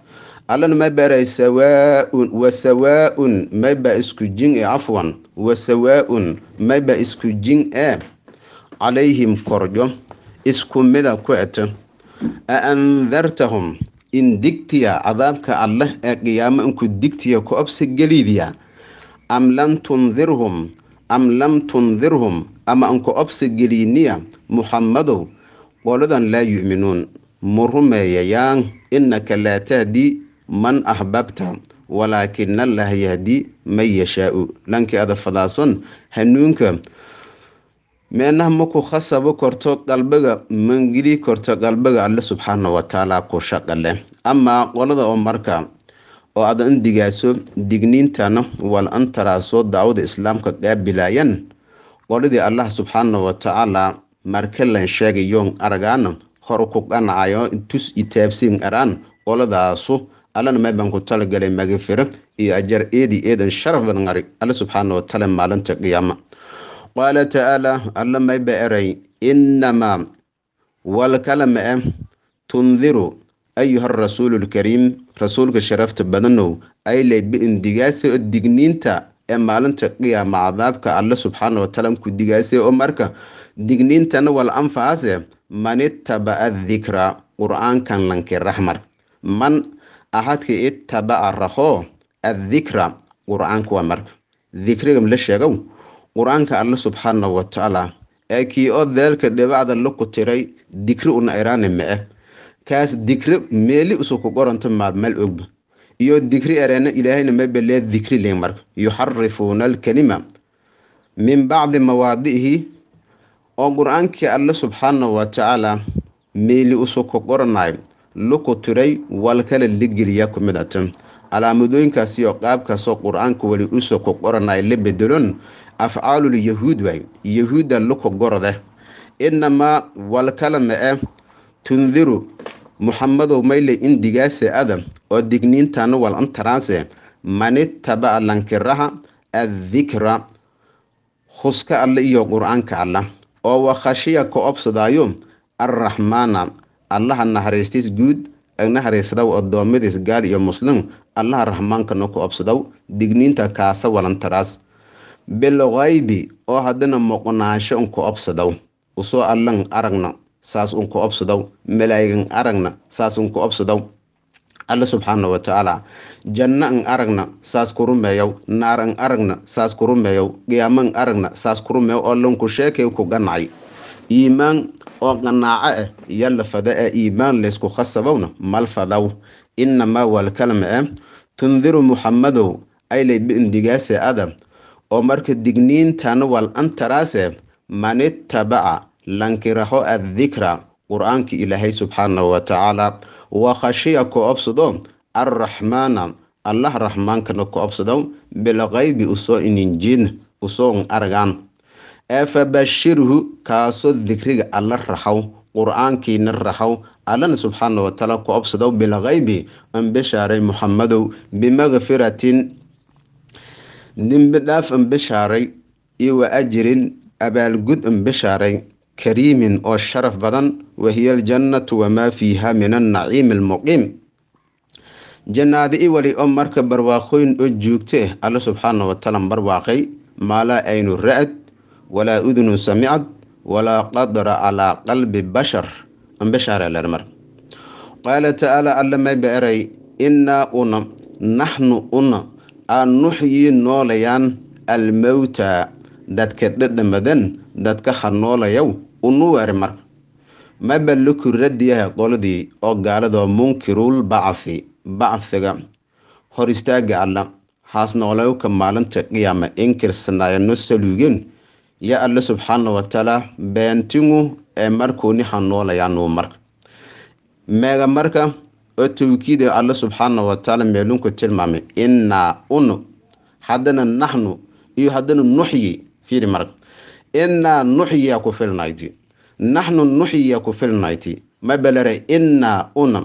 allan mabaray sawaaun wasawaaun mayba isku jin ee cafwan wasawaaun mayba isku jin ee calayhim korjo isku mida ku eto a andartahum indigtiya cadaabka alleh ee qiyaamo inku digtiya ku obsi geliidiya am lam tundirhum am lam tundirhum ama anku obsi geliiniya muxammadow qoladan laa yu'minuun ma rumeeyayaan innaka laa tahdii man ahbabta walaakina allaha yahdi man yashaau lankeyada fadaason hanuunka meenahma ku khasabo karto qalbiga mangili karto qalbiga alle subxaana watacaala ku shaqa leh amaa qolada oo marka oo ada in digaaso digniintana wal antaraaso daawada islaamka qaabilayan qoladii allah subxaana watacaala markalan sheegayo aragaana hor ku qanacayo tus itaabsin araan qoladaasu allana meebaan ku talagalay magafiro iyo ajar eedi eedan sharaf badan ari alle subxaana wataala maalinta qiyaama qaala tacaala alla mayba eray inamaa walkalama e tundiru ayuha rasuulu lkariim rasuulka sharafta badanow aylay bi-indigaasa oo digniinta ee maalinta qiyaama cadaabka alle subxaana wataala ku digaasay oo marka digniintana wal anfaase man ittabaca dikra qur-aankan lanki raxmar man axadkii ittabaca raho addikra qur-aanka waa marka dikrigam la sheegow quraanka aanka alla subxaanahu watacaala ee kii oo deelka dhibacda la kutiray dikri una eraani mece eh. kaas dikri meeli usuku qoranta maalmeel ogba iyo dikri ereena ilaahayna mabelee dikri leyn marka yuxarifuuna alkalima min bacdi mawaadi'ihi oo qur-aankii alla subxaanahu watacaala meeli usuku qoranayo laku tiray wal kala ligeliyaa ku mid qaabkaasoo qur-aanka weli usoo ku qoranay la bedelon afcaalul yahuud waay yahuudda luku gorode inamaa walkala ma-e eh, tundiru muxamadow mayle indigaase ada oo digniintaana wal antaraase manittabaca lankiraha addikra huska alle iyo qur-aanka alla oo wakhashiya ka obsadaayo alraxmaana allaha naxariistiis guud naxariisadaw addoommadiis gaal iyo muslim allaha raxmaankana ku obsadaw digniinta kaasa walantaraas belogaybi oo haddana moqonaasho unku obsadaw usoo allan aragna saas unku obsadaw malaayigan aragna saas unku obsadaw alla subxaana wa tacaala janno an aragna saas kurumeeyow naar an aragna saas kurumeeyow qiyaamo an aragna saas kurumeeyow oo lanku sheekay ku ganacay iimaan oo qanaaco ah eh, iyo lafada ee eh, iimaan laysku khasabowna malfadaw inamaa waalkalama eh, tundiru muxamadow aylay bindigaase ada oo marka digniintan wal antaraase manittabaca lankiraho addikra quraanka aanka ilaahay subxaanahu wa khashiya wakhashiya ku obsado arraxmaana allah raxmaankana ku obsado bilqaybi uso ininjiidna usoon aragaan ee fabashirhu kaasoo dikriga alla raxow qur'aankiina aankiina raxow allana subxaana watacaala ku obsadow bilkaybi an bishaaray muxamadow bimaqfiratin dembi dhaaf an iyo wa abaalgud an kariimin oo sharaf badan wahiya aljannatu wamaa fiiha min annaciimi almuqiim jannaada i wali oo marka barwaaqooyin oo joogta ah eh, alla subxaana watacaala barwaaqay maalaa aynu ra-ad walaa udunu samicad walaa qadara calaa qalbi bashar ambe shaareleermar qaala tacaala allamayba eray innaa una naxnu una aan nuxyii noolayaan almowtaa dadka dhadhamadan dadka harnoolayow unu weeri mar maba laku radiyaha qoladii oo gaaladoo munkirul bacfi bacfiga hor istaaga alla haasna olagu maalinta qiyaama inkirsanaayano saluugeen iyo alle subxaana wataala beentingu ee eh, markooni hanoolayaanuu marka meega marka oo tawkiida alle subxaana wataala meelunku tilmaamay innaa unu haddana naxnu iyo haddana nuxyi fiiri marka innaa nuxyiyaa ku filnayti naxnu nuxyiyaa ku filnayti ma belere innaa una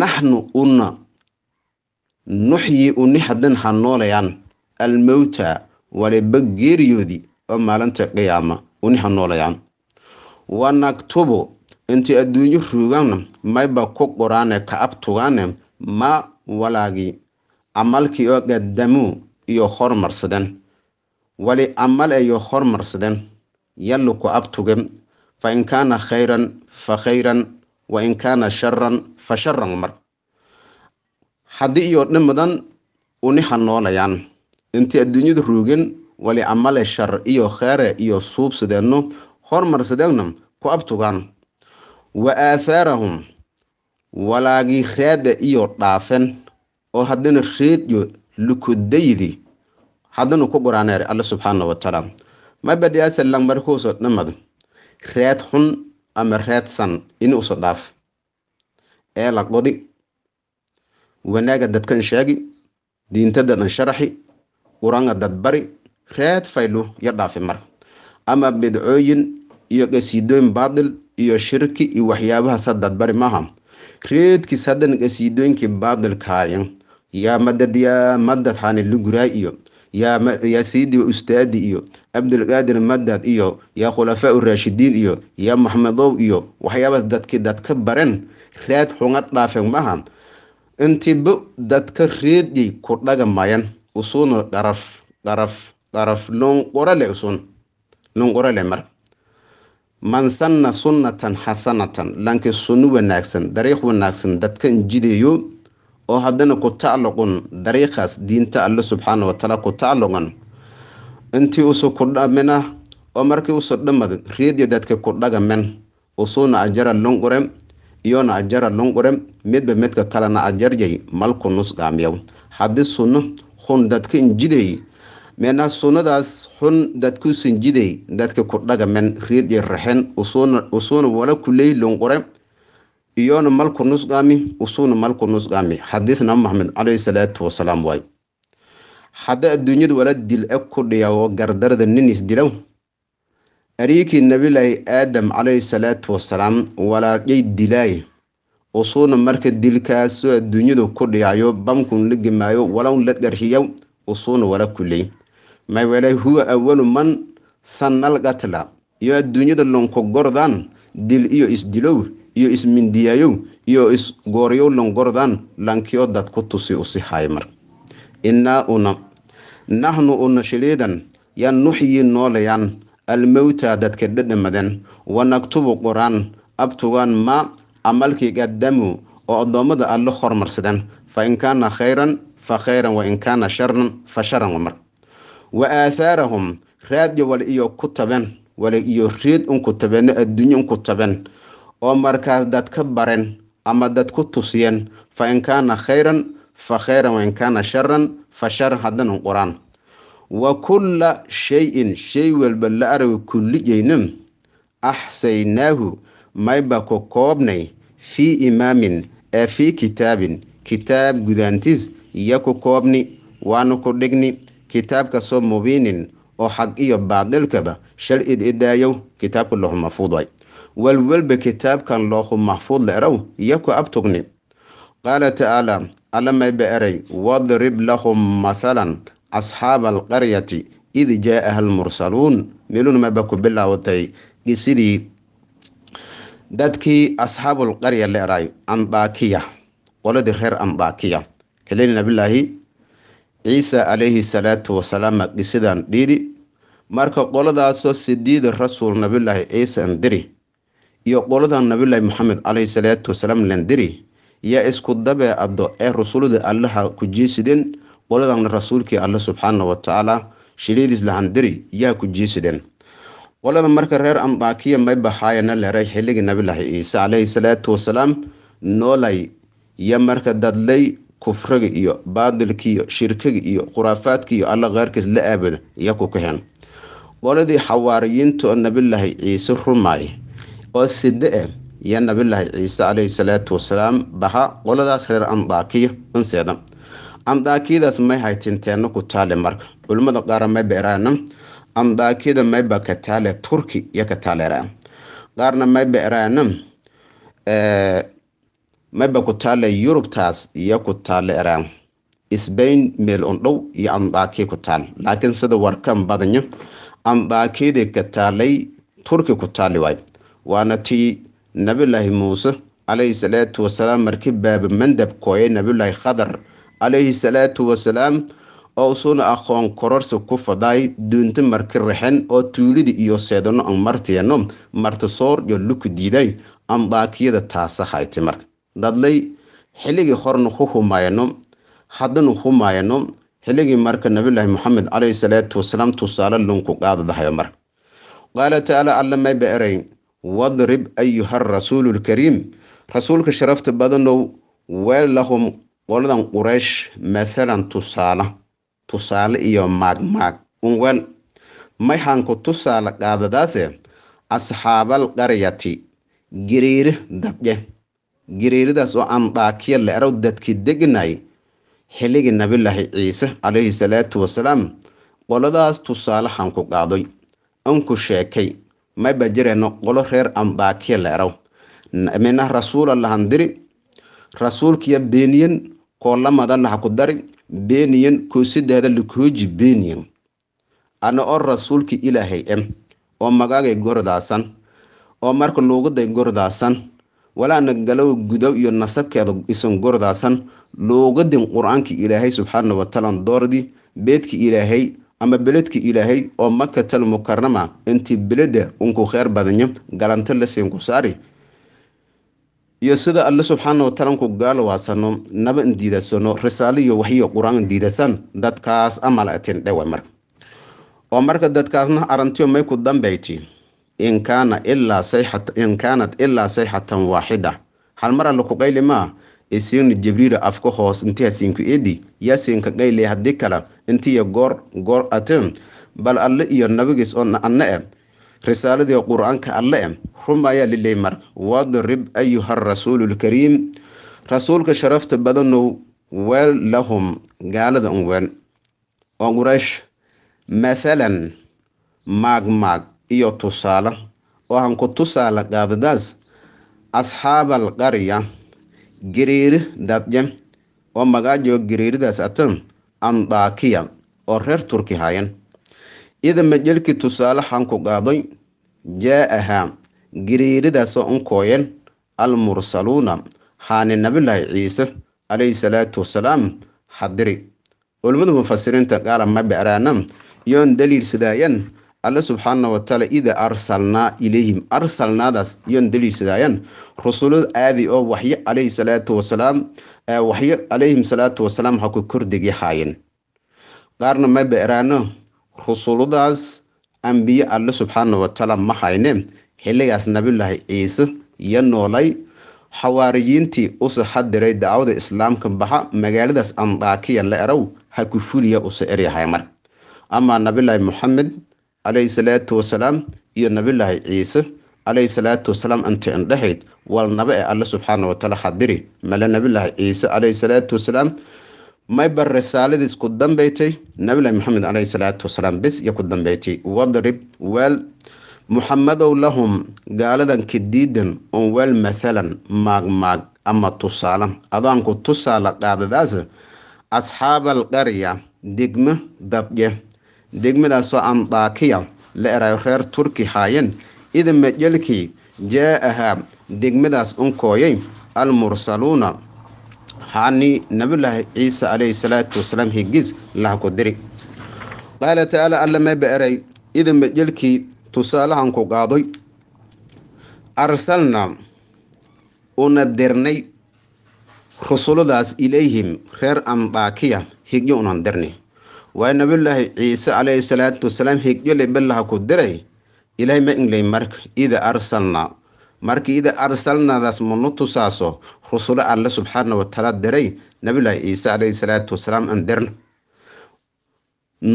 naxnu una nuxyi uni hadan hanoolayan almowta waliba oo maalinta qiyaama uni hanoolaya wanaktubu naktubu intii adduunyo ruugan mayba ku qoraane kacab tugaane maa walaagii camalkii oo qadamuu iyo hormarsadeen wali amal ayo hormarsadeen yallu ku-ab tuge fa in kaana khayran fa khayran wa in kaana sharan fa sharan mar haddii iyo dhimadan uni hanoonayaan intii adduunyada ruugin wali amale shar iyo kheere iyo hormar hormarsadeegna ku abtugaan wa aahaarahum walaagii reedda iyo dhaafen oo haddana reedyo lukudaydi haddana ku qoraaneer alla subxaana wa tacaala mabadhiyaasa langbarkuuso dhammad reed xun ama reedsan ini uso dhaaf ee la qodi wanaaga dadkan sheegi diinta dadan sharaxi uranga dad bari reed faylu yar dhaafe ama bidcooyin iyo qasiidooyin baatil iyo shirki iyo waxyaabahaas haddaad bari maaha reedkiis haddan qasiidooyinkii baatilkaaya yaa madad yaa madad xaani luguraay iyo yaa sayidi ustaadi iyo cabdulqaadir madad iyo yaa khulafaa uraashidiin iyo yaa maxmedow iyo waxyaabaas dadkii dadka bareen reed xunga dhaafen maaha intiba dadka reedyay ku dhaga usuuna qaraf qaraf طرف لنقرل سن لنقرل مر man sanna sunnatan xasanatan lankay sunno wanaagsan dariiq wanaagsan dadkan jidayo oo haddana ku tacluqun dariiqaas diinta alle subxaana watacaala ku tacluqan intii usu ku dhamina oo markii usu dhammad reediyo dadka ku dhagamen usuuna ajara lunqurem iyona ajara lunqurem midba midka kalena ajarjay malku nusqaamiyow haddii sunno hun dadkan jidayy meena sunnadaas xun dadkuusan jiday dadka ku dhagamen riid iyo raxen usuuna wala kuley lunqure iyoona malku nusqaami usuuna malku nusqaami xadiidna maxamed caleyhi salaatu wasalaam waayo hadda adduunyada wala dil-a ku dhiyawo gardarada nin isdilow ariikii nabilaahi aadam caleyhi salaatu wasalaam walaaqyay dilaaye usuuna marka dilkaasoo adduunyadu ku dhiyayo bamkun la gemaayo walown la qarxiyow usuuna wala kuley maywelay huwa awalu man sanal qatla iyo adduunyada lonkogordan dil iyo isdilow iyo ismindiyaayow iyo isgooryow longordan lankiyo dad ku tusi usihay mar innaa una nahnu una shiliidan nuxyii noolayaan almowtaa dadka dhadhamadan wanagtubu qoraan abtugaan maa camalkii qadamu oo addoommada alle hormarsadan fa in kaana khayran fa khayran wa in kaana sharan fa sharan mar wa aahaarahum raadyo wal iyo ku taben wal iyo riid unku tabanno adduunyo unku taben oo markaas dad ka baren ama dad ku tusiyeen fa in kaana khayran fa khayran wain kaana sharan fa sharan haddanan quraan wa kulla shay-in shay walba la arago kullijayna axsaynaahu mayba ku koobnay fii imaamin ee fii kitaabin kitaab gudaantiis iyo ku koobni waanu ku dhigni kitaabka soo mubiinin oo xag iyo baadilkaba shal'id idaayow kitaabka loohu maxfuud way walwalba kitaabkan loohu maxfuud le'row yaku abtugni qaala tacaala allamayba eray wadrib lahum mathalan asxaaba alqaryati id jaa'aha almursaluun melunmaba ku bilaawatay gisidii dadkii asxaabulqarya le'ray andaakiya qoladii reer andaakiya heleni nabilaahi ciisa calayhi salaatu wasalaam dhisidaan dhiidi marka qoladaasoo sidiida rasuul nabilaahi ciise andiri iyo qolada nabilaahi maxamed caleyhi salaatu wasalaam landiri yaa isku dabeecado ee rusulada allaha ku kujiisideen qoladana rasuulkii alle subxaana watacaala shiliidis lahandiri yaa kujiisideen qolada marka reer andaakiya may baxaayana leray xilligii nabilaahi ciise caleyhi salaatu wasalaam noolay iyo marka dadlay kufriga iyo baadilka iyo shirkiga iyo khuraafaadkii iyo alla qaarkiis la aabado iyaku ka hen qoladii xawaariyiinta oo nabilaahi ciise rumaay oo sida ah yaa nabilaahi ciise caleyhi salaatu wasalaam baha qoladaas reer andaakiya anseeda andaakiyadaas may haytinteenna ku taale marka culimmada qaara may beeraana andaakiyada mayba ka taale turki iyo ka taaleera qaarna may beeraana maba ku taalle yurubtaas iyo ku taalle iraan sbain meel undhow iyo andaakiy ku taal laakiin sida warkan badanya andaakiyadii ka taallay turki ku taalli waay waana tii nabilaahi muuse calayhi salaatu wasalaam markii baaba mandab kooyay nabilaahi khadar calayhi salaatu wasalaam oo usuuna aqoon kororsi ku fadaay duunta marki rexen oo tuulidi iyo seedano an martiyano martisoor iyo luku diiday andaakiyada taasa marka dadlay xilligii horna ku humayno haddanu humayno xilligii marka nabilaahi maxamed caleyhi salaatu wasalaam tusaale lunku qaadadahayo marka qaala tacaala alla mayba eray wadrib ayuha rasuulu lkariim rasuulka sharafta badanow weel lahum qoladan quraysh mathalan tusaale tusaale iyo maagmaag unweel mayhanku tusaale qaadadaase asxaabal qaryati giriire dabje gireeridaas oo andaakiya la erow dadkii deganay xilligii nabilaahi ciise calayhi salaatu wasalaam qoladaas tusaalahan ku qaaday anku sheekay ma bajirayno qolo reer andaakiya la erow mina rasuula diri rasuulkiya beeniyen koolamada laha ku dari beeniyen koosidaada likuuji beeniyen ana oo rasuulki ilaahay e oo magaagay gordaasan oo marka luuguday gordaasan walaanagalow gudow iyo nasabkeeda isan gordaasan luuqadin qur-aanka ilaahay subxaana wataala doordii beedka ilaahay ama beledka ilaahay oo makatal mukarama intii beleda unku kheer badanya galanto lasenku saari iyo sida alle subxaana wataala ku gaalawaasano naba ndiidasano risaalo iyo waxyo qur-aan diidasan dadkaas amala atin dhewa mar oo marka dadkaasna arantiyo may ku dambayti in kaanad ilaa sayxatan waaxida hal mar alla ku maa isiinu jibriila afka hoos intiha siinka eedi yaa siinka haddii kale intiya goor goor atin bal alle iyo nabigiis oo anna e risaaladii qur-aanka alle e rumayaa liley mar wadrib ayuha rasuulu lkariim rasuulka sharafta badanow weel lahum gaalada un weel oo quraysh mathalan maag iyo tusaale waxaan ku tusaale qaadadaas asxaabal qarya giriiri dadje oo magaajo giriiridaas atan andaakiya oo reer turki hayan ida majelki tusaale xaan ku qaaday jaa-ahaa giriiridaasoo unkooyen almursaluuna haani nabilaahi ciise calayhi salaatu wasalaam xadiri culimmada mufasiriinta qaala ma bacraana yoon daliilsadaayan alle subxaana wataala ida arsalnaa ilayhim arsalnaadaas iyoon daliishadaayaan rusulada aadi oo waxyo caleyhi salaatu wasalaam waxyo caleyhim salaatu wasalaam waxaa ku kordegi haayeen qaarna ma beeraano rusuladaas ambiye alle subxaana wataala ma hayne xilligaas nabilaahi ciise iyo noolay xawaariyiintii use xadiray dacwada islaamka baxa magaaladaas andaakiya la erow ha ku fuliya use eryahay mar amaa nabilaahi moxamed calayhi salaatu wasalaam iyo nabilaahi ciise calayhi salaatu wasalaam dhahayd indhahayd walnaba ee alle subxaana wataala xadiri male nabilaahi ciise calayhi salaatu wasalaam mayba risaaladiis ku dambeytay nabilahi maxamed calayhi salaatu wasalaam bis iyo ku dambaytay wadrib weel muxamadow lahum gaaladan kadiidan oon weel mathalan maagmaag ama tusaala adoonku tusaale qaadadaas asxaaba alqarya degmo dadye degmadaasoo andakiya la erayo reer turki haayeen ida majalkii jaa-ahaa degmadaas unkooyay almursaluuna hani nabilaahi ciisa caleyhi salaatu wasalaam higiis laha ku diri qaala tacaala allamaba eray ida majelkii tusaalahan ku qaadoy arsalna una dirnay rusuladaas ilayhim reer andakiya higyo unan dirnay waa nabiyullaahi ciise calayhi salaatu wasalaam higjole bellaha ku diray ilaahay ma inglay marka ida arsalna marka ida arsalnaadaas manu tusaaso rusulo alle subxaana wataala diray nabiyullaahi ciise calayhi salaatu wasalaam aan dirna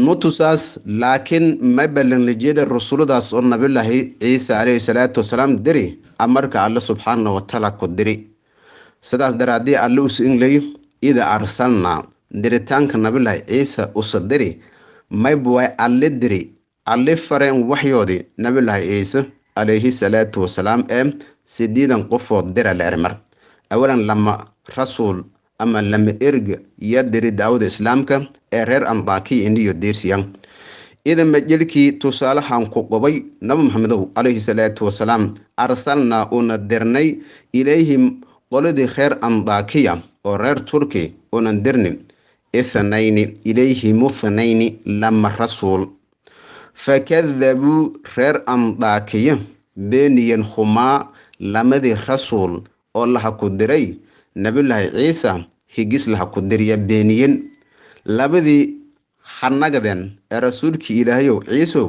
mutusaas laakiin ma ballanlijyada rusuladaas oo nabiyullaahi ciise calayhi salaatu wasalaam diri amarka alle subxaana wataala ku diri sidaas daraadii alle usu inglayo ida arsalnaa diritaanka nabilahi ciise usa diri maybuway alle diri alle fareen waxyoodii nabilaahi ciise calayhi salaatu wasalaam ee sideedan qofood dira leermar awalan lama rasuul ama lama erga yaa diri daawada islaamka ee reer andaakiya indhiyo deersiyan idan majelkii tusaalahan ku qobay nabi maxamedow calayhi salaatu wasalaam arsalnaa una dirnay ilayhim qoladii reer andaakiya oo reer turki unan dirni ithnayni ilayhimu thnayni lama rasuul fakadabuu reer andaakiyo beeniyan humaa lamadii rasuul oo laha ku diray nebiyulaahi ciisa higis laha ku dirya beeniyen labadii hanagden ee rasuulkii ilaahayow ciisow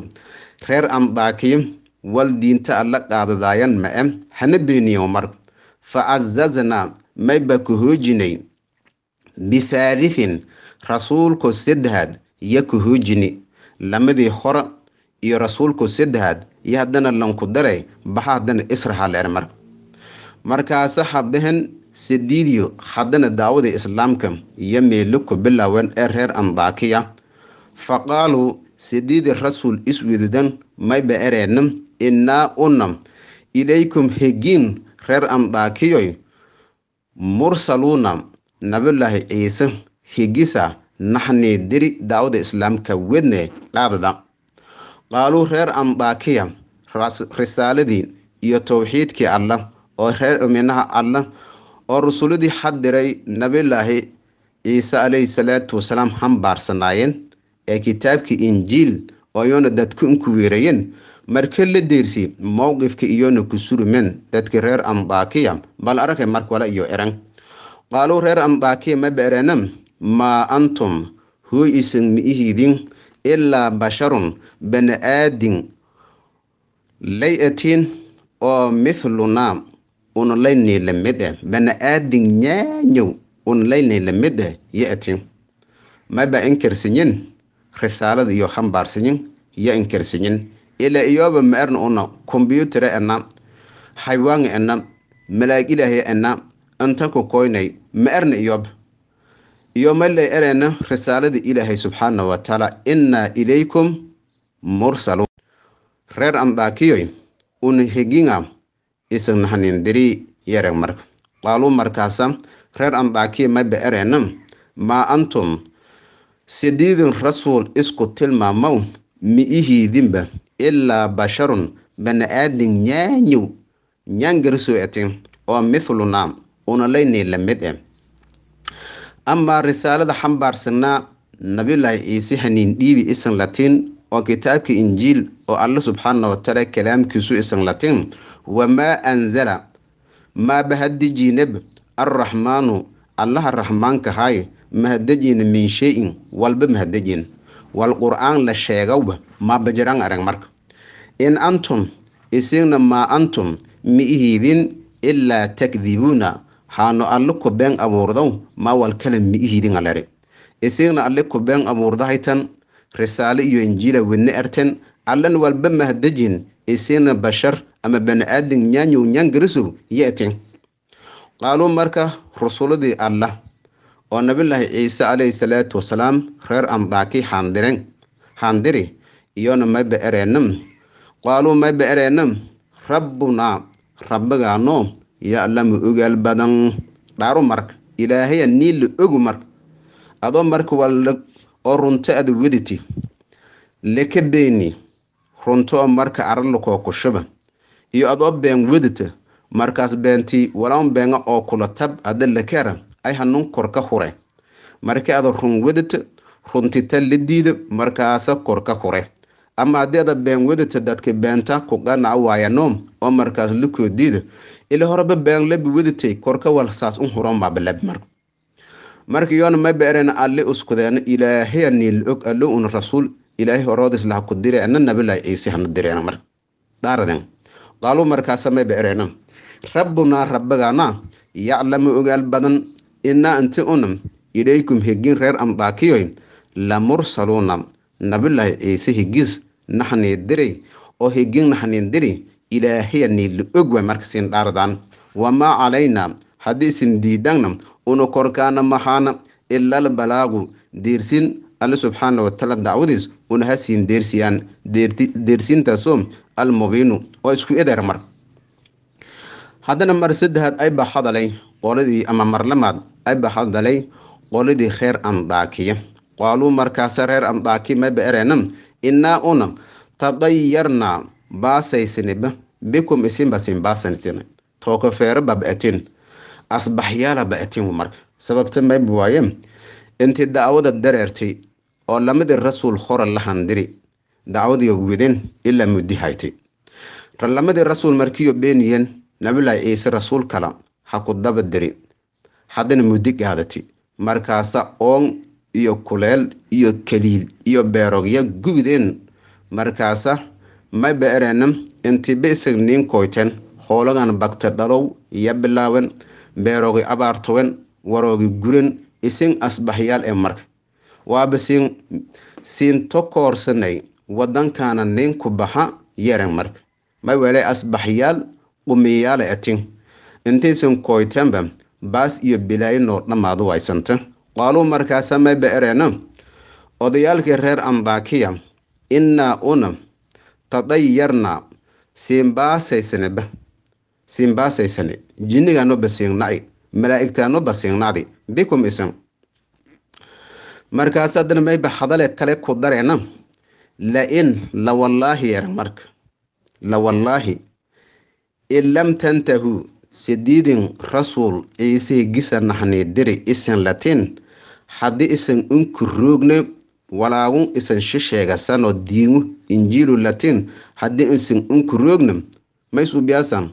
reer andaakiyo wal diinta alla qaadadaayan ma'e hana beeniyow mar fa cazaznaa mayba ku hoojinay bihaalithin rasuulku saddexaad yaku huujini lamadii hore iyo rasuulku saddexaad iyo haddana lanku daray baxa haddana israxa leer mar markaase habdhahan sidiidiyo haddana daawada islaamka iyo meelo ku bilaawen ee reer andaakiya fa qaaluu sidiidi rasuul iswidudan mayba ereenna innaa una ilaykum hegiin reer andaakiyoy mursaluuna nabillaahi ciise higisa naxnii diri daawada islaamka wedne dhaadada qaaluu reer andaakiya risaaladii iyo towxiidkii allah oo reer iminaha allah oo rusuladii xaddiray nabilaahi ciise calayhi salaatu wasalaam hambaarsanaayeen ee kitaabkii injiil oo iyoona dadku inku weerayeen marka la deersi mowqifka iyona ku surumeen dadkii reer andaakiya bal aragay markwale iyo eran qaaluu reer andaakiya ma beerenam maa antum hoo isan ma ihiidin ilaa basharun bani'aadin lay-atiin oo mithlunaa unalaynay la mid ah aadin ñaanyow unalaynay la mid ah ya maba inkarsanyin risaalada iyo hambaarsanyin ya inkarsanyin ilaa iyooba ma erna una kombyutara ena xaywaan ena malaag ilaahay ena intanku koynay ma erna iyooba iyo malay ereyna risaaladii ilaahay subxaana wa tacaala innaa ilaykum mursaluun reer andaakiyoy un heginga isan nahanindiri yereg marka qaaluu markaasa reer andaakiya maba ereyna maa antum sidiidin rasuul isku tilmaamow mi'ihiidinba ilaa basharun bani aadin nyaanyow nyaangarisoo etin oo mithlunaa una laynii la mid e amaa risaalada xambaarsanaa nabilaahi ciise haniin dhiidi isan latiin oo kitaabka injiil oo alle subxaana wa kalaamkiisu isan latiin wamaa anzala maaba hadejinab arraxmaanu allaha raxmaankahay mahadejina min shayin walba mahadejin wal qur-aan la sheegawba maabajaraan arag marka in antum isigna maa antum ma ihiidin ilaa takdibuuna haano alle ko ben abuurdaw mawal kala mi'ihiidin isigna alle ko abuurdahaytan risaale iyo injiila wedne erten allan walba mahdajin isina bashar ama bani'aadin nyaanyow nyangirisow ye'ten qaaluu marka rusuladii allah oo nabilahi ciise calayhi salaatu wasalaam reer andaakii haandiren haandiri iyona mayba ereenam qaaluu mayba ereenam rabbunaa rabbigaanoo yaa allah ma ogaal badan dhaaru marka ilaahaya nii ogu marka adoo marka waa oo runto aad wediti leka runto oo marka aralakoo kushuba iyo adoo been wedita markaas beentii walaun beenga oo kula tab ada lakara ay hanun korka hure marka ada run wedita runtita la diida markaasa korka hure ama haddii been wedita dadka beenta ku qanaca waayanoom oo markaas lakoo diida ila horeba beenlebi wedatay korka walsaas un huronbaa balebmar marka yoona may beeren alle uskudeena ilaahay niil og allo un rasuul ilaahay horoodis laha ku dire ana nabilay aysi hana direena mar dhaaraden qaaluu markaasa may beereena rabbunaa rabbagaana yaclamu ogaal badan inaa inti unam ilaykum hegin reer amdaakiyoy lamursaluuna nabilaahi ciise higiis naxnii diray oo hegin naxniin diri ilaahayani la ogway markasin dhaaradan wamaa calaynaa haddiisin diidangna una korkaana maxaana ilaal balaagu deersin alle subxaana watacaala dacwadiis una hasiin deersiyaan deersiintaasoo almubiinu oo isku edeer mar haddana mar saddexaad ay baxadalay qoladii ama mar lamaad ay qoladii reer andaakiya qaaluu markaasa reer andaakiya mayba ereenam innaa una tadayarnaa baasaysiniba bikum isinbasin baasaysina tookofeereba ba asbaxyaala ba marka sababta mayb waaye dacwada dareertay oo lamidii rasuul hora la dacwadiyo widin ilaa muddi haytay rasuul markiyo beeniyen nabilahi ciise rasuul kala ha daba diri haddana muddi gaadati markaasa oon iyo kuleel iyo kaliil iyo beerogya gubideen markaasa mabeerenen intii bi'sig niinkoyten hoolagan bagte dhalow yabilaawen beeroogi abaartowen waroogi guren isin asbaxyaal ee marka waaba siin siinto koorsanay waddankana niinku baxa yaren marka mawele asbaxyaal qumiyaale atin intaysan koytenba baas iyo bilaayo noo dhammaadu waysanta qaaluu markaasa mayba odayaalkii reer ambaakiya innaa una tadayarnaa simbaasaysane simbaasaysane jinnigaano basiignai malaa'igtaano basiignadi bikum isin markaas haddana mayba hadale kale ku dareena la-in lawallaahi yara marka lawallaahi in lam tantahuu sidiidin rasuul ciisihii gisa naxniidiri isin latin haddii isan unku ruugne walaagun isan shisheegasanoo diingu injiilu latin haddii insin unkuroogna mays u biyaasan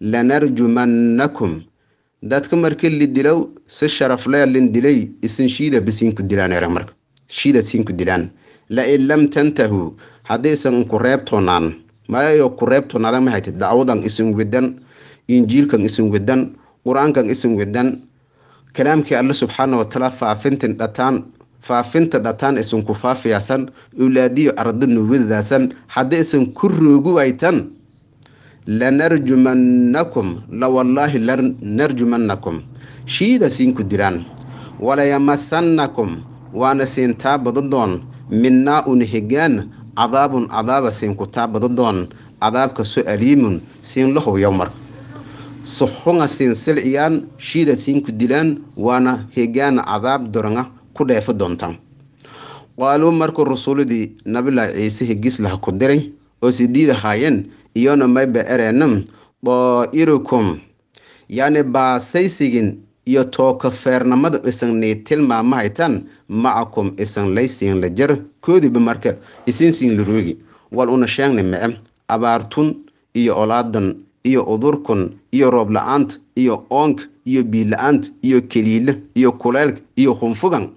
lanarjumannakum dadka marki lidilow si sharaflee lindilay isin shiida bisiinku dilaan marka shiida siinku dilaan la lam tantahu haddii isan unku reebtoonaan mayo ku reebtoonaada ma dacwadan isin wedan injiilkan isin wedan qur-aankan isin wedan kalaamkii alle subxaana watacaala faafintin dhataan faafinta dhataan isunku faafiyaasan ulaadiyo ardinu widadaasan haddii isan ku rooguwaytan lanarjumannakum lawallaahi lanarjumannakum shiida siinku diraan walayamassannakum waana siintaa badadoon minnaa un higaan cadaabun cadaaba siinkutaa badadoon cadaabka so aliimun siin lahow yowmar suxunga siin silciyaan shiida siinku dilaan waana higaana cadaab doranga ku dheefa doontaa qaaluu markuu rasuuladii nabilaahi ciise higislaha ku diray oo sidiid ahaayeen iyona mayba ereenam daa'irukum yacni baasaysigin iyo tookafeernamada isanni tilmaamahaytan macakum isan laysiin la jar koodiba marka isinsiin la roogi wal una sheegna mece abaartun iyo olaadan iyo udurkun iyo roob la-aant iyo oonk iyo biila-aant iyo keliila iyo kuleylka iyo hunfugan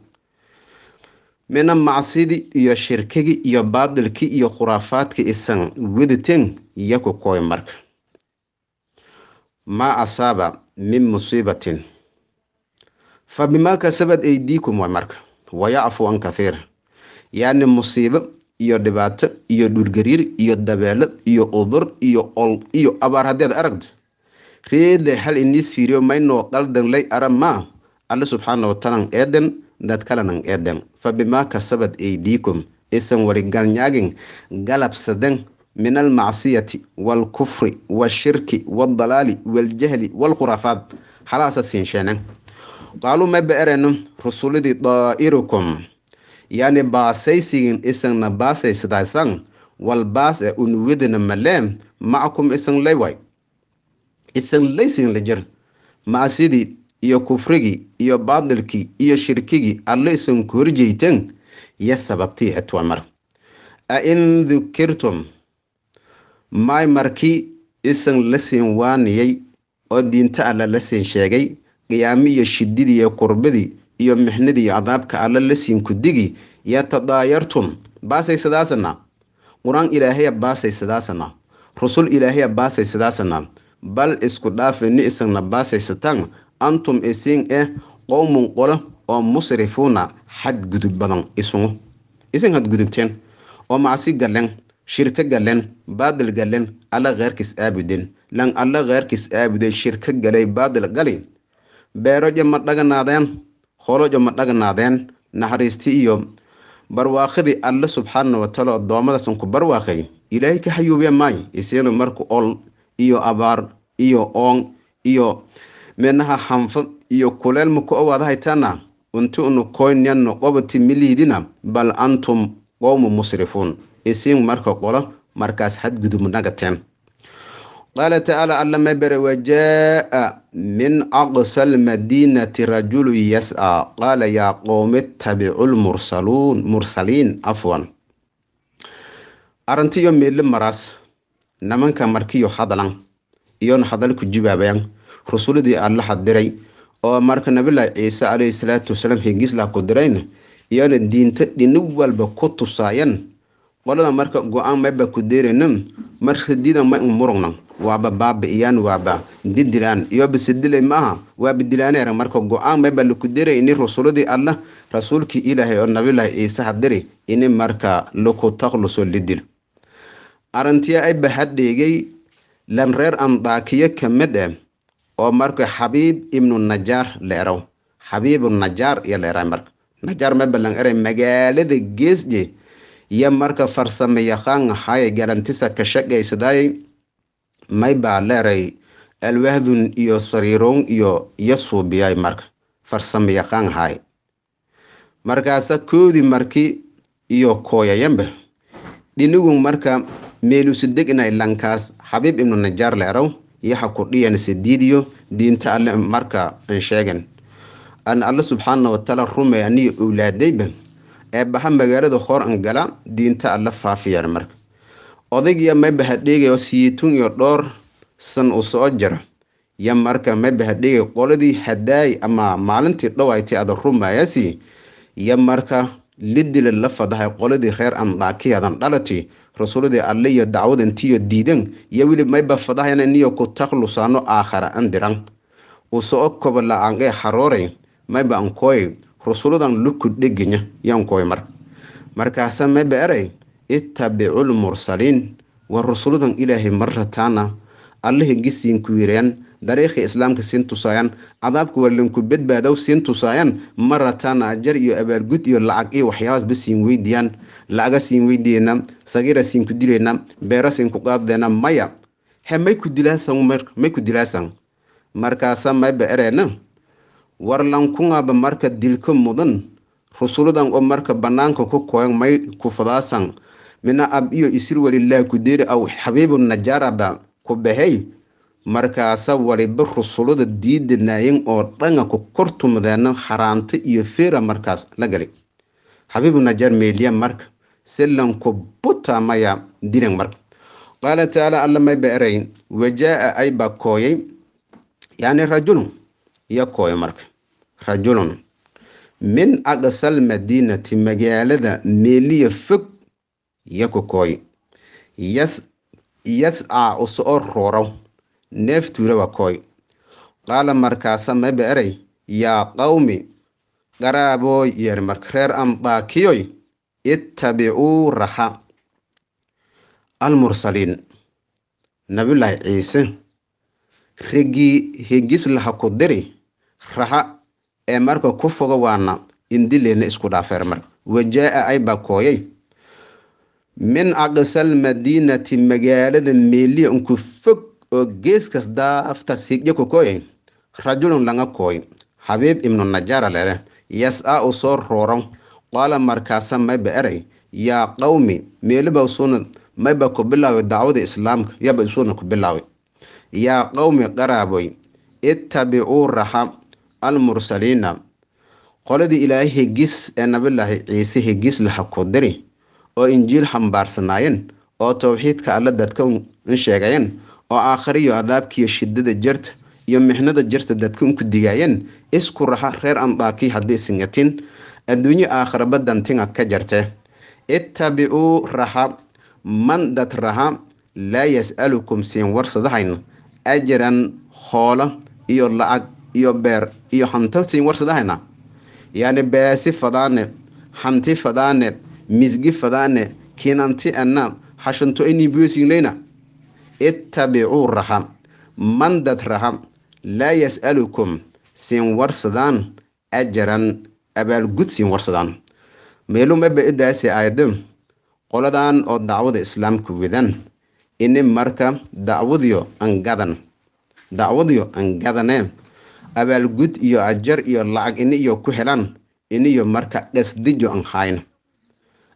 mina macsidi iyo shirkigii iyo baadilki iyo khuraafaadki isan wediten yaku koy marka maa asaaba min musiibatin fa bimaa kasabad aydiikum way marka wayacfu an kathiira yacni musiibo iyo dhibaato iyo dhulgariir iyo dabeelo iyo udur iyo ol iyo abaar haddaad aragd reedle hal iniis fiiriyo maynoo qaldan lay ara maa alle subxaana wataala eedan dadkalanan eedhem fabimaa kasabad aydiikum isan warigalnyaagin galabsadan min almacsiyati waalkufri waalshirki waaldalaali waaljahli waalkhuraafaad halaasa siinsheene qaaluu maba erenu rusulidii daa'irukum yani baasaysigin isanna baasaysitaysan walbaasa unuwadana maleen macakum isan laywaay e isan laysigin la jir macasidii iyo kufrigii iyo baadilkii iyo shirkigii alle isanku horjeyteen yo sababtii hetwa a-in dukirtum maay markii isan la siin waaniyey oo diinta alla la siin sheegay qiyaami iyo shididii iyo kurbadii iyo mixnidii iyo cadaabka alla la siin kudigi yo tadaayartum baasay sidaasana qur-aan ilaahaya baasay sidaasana rusul ilaahaya baasay sidaasana bal isku dhaafe ni isanna baasaysataan antum isiin e eh qowmun qolo oo musrifuuna xadgudub badan isungu isin hadgudubteen oo macsi galeen shirko galeen baadil galeen alla kheyrkiis aabudeen lan alla kheyrkiis aabudeen shirko galay baadil gali beerojo ma dhaganaadeen holojo ma dhaganaadeen naxariistii iyo barwaaqadii alla subxaana watacaala addoommadasan ku barwaaqay ilaahay ka hayuubya maayo isiinu marku ol iyo abaar iyo oon iyo meenaha hanfad iyo kuleelma ku awaadahaytaana unti unu koynyanno qobati miliidina bal antum qowmu musrifuun isiin marka qolo markaas xadgudubnagateen qaala tacaala allama bere wajaa min aqsa almadiinati rajulu yas'a qaala yaa qowmi ittabicu mursaliin afwan arantiyo meedle maraas namanka markiyo hadlan iyon hadal ku jibaabayan rusuladii aan diray oo marka nabilaahi ciise caleyhi salaatu wasalaam higisla ku dirayna iyaana diinto dhinib walba ku tusaayan qolada marka go-aan mayba ku deeraynan markadiida ma murugna waaba baabi'iyaan waaba didilaan iyoba sidilay maaha waaba dilaaneera marka go-aan mayba laku deeray ini rusuladii allah rasuulkii ilaahay oo nabilaahi ciise xadiri ini marka laku taqluso lidil arintiya ayba hadheegay lan reer andaakiyo ka mid ah oo marka xabiib ibnu najaar la eraw xabiibu najaar iyo la eraa marka najaar ma ballan eray magaalada geesje iyo marka farsamo yaqaan haye ka shaqaysadayay may leeray alwahdun iyo sariirown iyo iyo marka farsamo yaqaan markaasa koodi marki iyo kooyayanba dhinigu marka meelusideg inay lankaas xabiib ibnu najaar la iyo ha kordhiyan sediidiyo diinta alle marka sheegan aan alle subxaana watacaala rumay aniyo owlaadayba ee magaalada hoor an gala diinta alle faafiyaan marka odaygiya mabahadheegayo siitun iyo dhowr san u soo jara ya marka mabahadheegay qoladii hadaay ama maalintii dhowayti ada rumayasi ya marka lidilad la fadahay qoladii reer andaakiyadan dhalati rasuuladii alle iyo dacwadantiyo diidan iyo wilib mayba fadahayna iniyo ku taklusaano aakhara andiran diran usoo koba la-aangee harooray mayba ankooy rusuladan luku dheginya yankooy mar markaasa mayba eray itabicul mursaliin waa rusuladan ilaahay mar rataana allahinkii siinku yireen dariikhii islaamka siin tusaayaan cadaabka walinku badbaadow siin tusaayaan rataan ajar iyo abaalgud iyo lacag iyo waxyaabaasba siin weydiiyaan lacaga siin weydiiyeyna sagiira siin ku dilaynaa beera siin ku qaaddeena maya he may ku dilaasan may ku dilaasan markaasa mayba ereena warlankungaaba marka dilka mudan rusuludan oo marka bannaanka ku koyan may ku fadaasan mina ab iyo isir walilaah ku aw xabiibu najaaraba ku baxay markaasa waliba rusulada diidanayen oo dhanganku kortumdeena xaraanta iyo fira markaas la gali xabiib najar meeliya marka silanku buta maya marka qaala tacaala alla mayba erayn wajaa ay baa kooyay yani rajulun iyo kooyo marka rajulun min aqsal madiinati magaalada meeliya fog iyo ku kooy yasca u soo roro neeftuulaba kooy qaala markaasa maba eray yaa qawmi qaraabooy yeer marka reer am dhaakiyoy ittabicuu raxa almursaliin nabiyullaahi ciise hegis laha ku diri raxa ee marka ku foga waana indileyna isku dhaafeer marka wajaa'a aybaa kooyay min aqsal madiinati magaalada meeliya unku fog oo geeskas daaftas higyo kokoye rajulun laga kooy xabiib ibnu najara lere yas-a u soo rooro qaala markaasa mayba eray yaa qawmi meeliba suuna mayba ku bilaawi dacwada islaamka yaba suuna ku bilaawi yaa qawmi qaraaboy ittabicuu raxa almursaliina qoladii ilaahay hegis ee nabilaahi ciise hegis laha ku diri oo injiil xambaarsanaayeen oo towxiidka alle dadka un sheegayeen oo iyo adaabkiiyo shidada jarta iyo mixnada jarta dadka unku digaayeen isku raxa reer andaakii haddii singatin adduunyo aakhiraba dantinga ka jarte ittabicuu raxa man dad raxa laa yas'alukum siin warsadahayn ajaran hoolo iyo lacag iyo beer iyo hanto siin warsadahayna yacni beesi fadaane hanti fadaane misgifadaane kinanti anaam hashanto eni ittabicuu raha mandad raha laa yas'alukum siin warsadaan ajaran abaalgud siin warsadaan meeluu maba idaase aayado qoladan oo dacwada islaamka widan ini marka dacwadiyo angadan dacwadiyo angadane abaalgud iyo ajar iyo lacag ini iyo ku helaan iniyo marka dhasdijo anhayn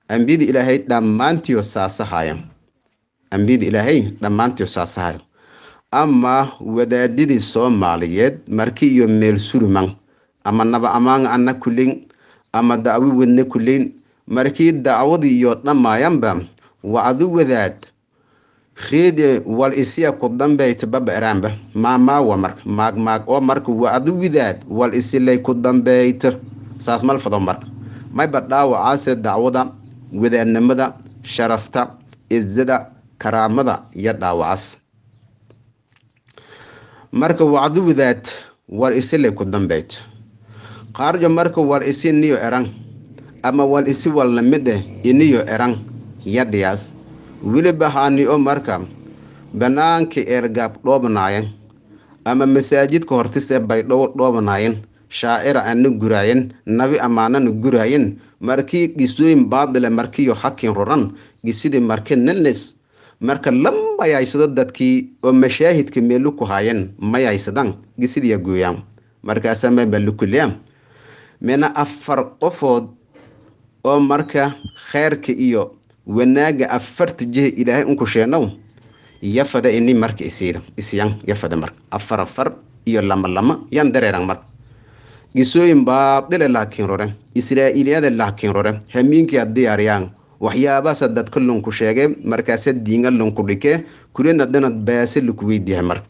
ambiyada ilaahay dhammaantiio saasahaya ambiyada ilaahay dhammaantiio saasahaya ama wadaadadii soomaaliyeed marki iyo meel surman ama naba ammaan anna kuleyn ama dacwo wadna kuleyn markii dacwadii iyo dhamaayanba wacdu wadaad reede wal isiya ku dambayta baba maamaawa marka maagmaag oo marka wacdu wadaad wal isilay ku dambayta saas malfado marka mayba dhaawacaase dacwada wadaadnimada sharafta izada karaamada iyo dhaawacas marka wacdu wadaad war isilay ku dambayd qaarjo marka war isi niyo eran ama wal isi walnamide eh, iniyo eran yadhiyaas weliba haaniyo marka bannaankii eergaab dhoobanaayen ama masaajidka hortise bay dhow dhoobanaayen shaacira ana guraayen nabi amaanana guraayen markii gisuin baadile markiyo hakin roran gisidi marke nelnes marka lama yaysado dadkii oo mashaahidka meelu ku haayeen ma yaysadaan gisidiya gooyaan markaasaa maba afar qofood oo marka kheyrka iyo wanaaga afarta jiha ilaahay unku sheenow yafada ini marka isiyan yafada marka afar afar iyo lama yaan dareeran marka gisooyin baadile laakiin rore israa'iliyada laakiin rore hamiinkiad diyaariyaan waxyaabaasa dad kalunku sheegay markaasa diinga lunku dhike kureedna danad baase luku weydiiha mar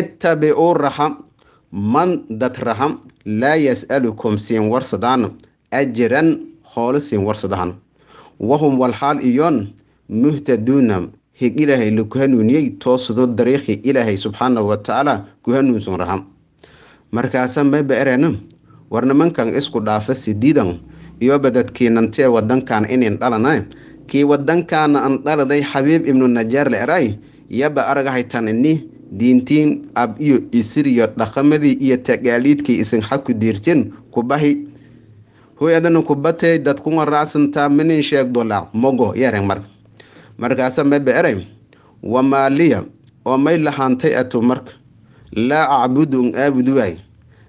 ittabi'uu raha man dad raha laa yas'alukum siin warsadaan ajiran hoolo siin warsadahan wahum walxaal iyoon muhtaduuna hig ilaahay laku hanuuniyey toosudo dariikhi ilaahay subxaanahu watacaala ku hanuunsun markaasa mayba erena war nimankan isku dhaafa sidiidan iyo badadkiinantee wadankan inin dhalana kii wadankaana an dhaladay xabiib ibnu najaar la eray yaba aragahaytan diintiin ab iyo isiriyo dhaqamadii iyo tagaaliidkii isin xaku diirtin kubahi hoy adana kubatay dadkuma raacsantaa minin sheeg dolaac mogo yareng mar markaasa mayba eray wamaaliya oo may lahaantay atu marka laa acbudu un aabudu waay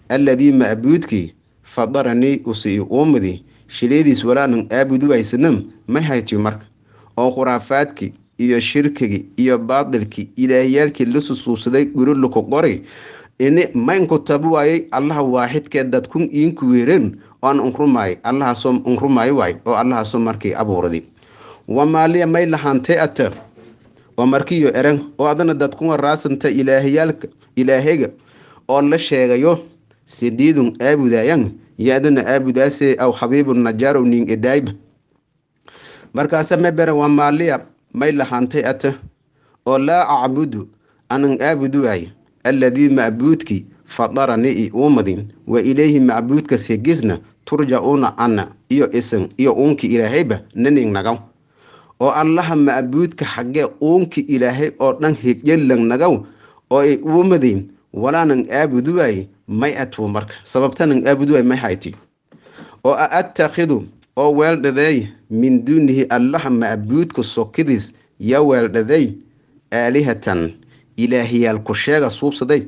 alladii macbuudkii fadaranii usi uumidi shilidiis walaanan aabudu haysanam may marka oo khuraafaadkii iyo shirkigii iyo baadilkii ilaahyaalkii la susuubsaday guriluku qori ini maynku tabu allaha waaxidkee dadkun iinku weereen oan unrumaay allahaasoo unrumaay waay oo allahaasoo markii abuuradi wamaaliya may lahantee ateer oo markiiyo eran oo adana dadkun waraasanta ilaahyaalka ilaahayga oo la sheegayo sidiidun aabudaayaan ya-dana aabudaase aw habiibun najaarow nin edaayba markaase mebere waa maaliya may lahantay ate oo laa acbudu anan aabuduay alladii macbuudkii fadarani i uumadin wa ilayhi macbuudka segisna turja ana iyo isan iyo uunki ilaahayba naning nagaw oo allaha macbuudka xaggee uunki ilaahay oo dhan hegyelang nagaw oo ay uumadayn walaanan aabuduwaay may atwo marka sababtanan aabuduwaay may hayti oo a attakhidu oo weeldhadeey min duunihi allaha macbuudka sokidiis ya weeldhaday aalihatan ilaahiyaal ku sheega suubsaday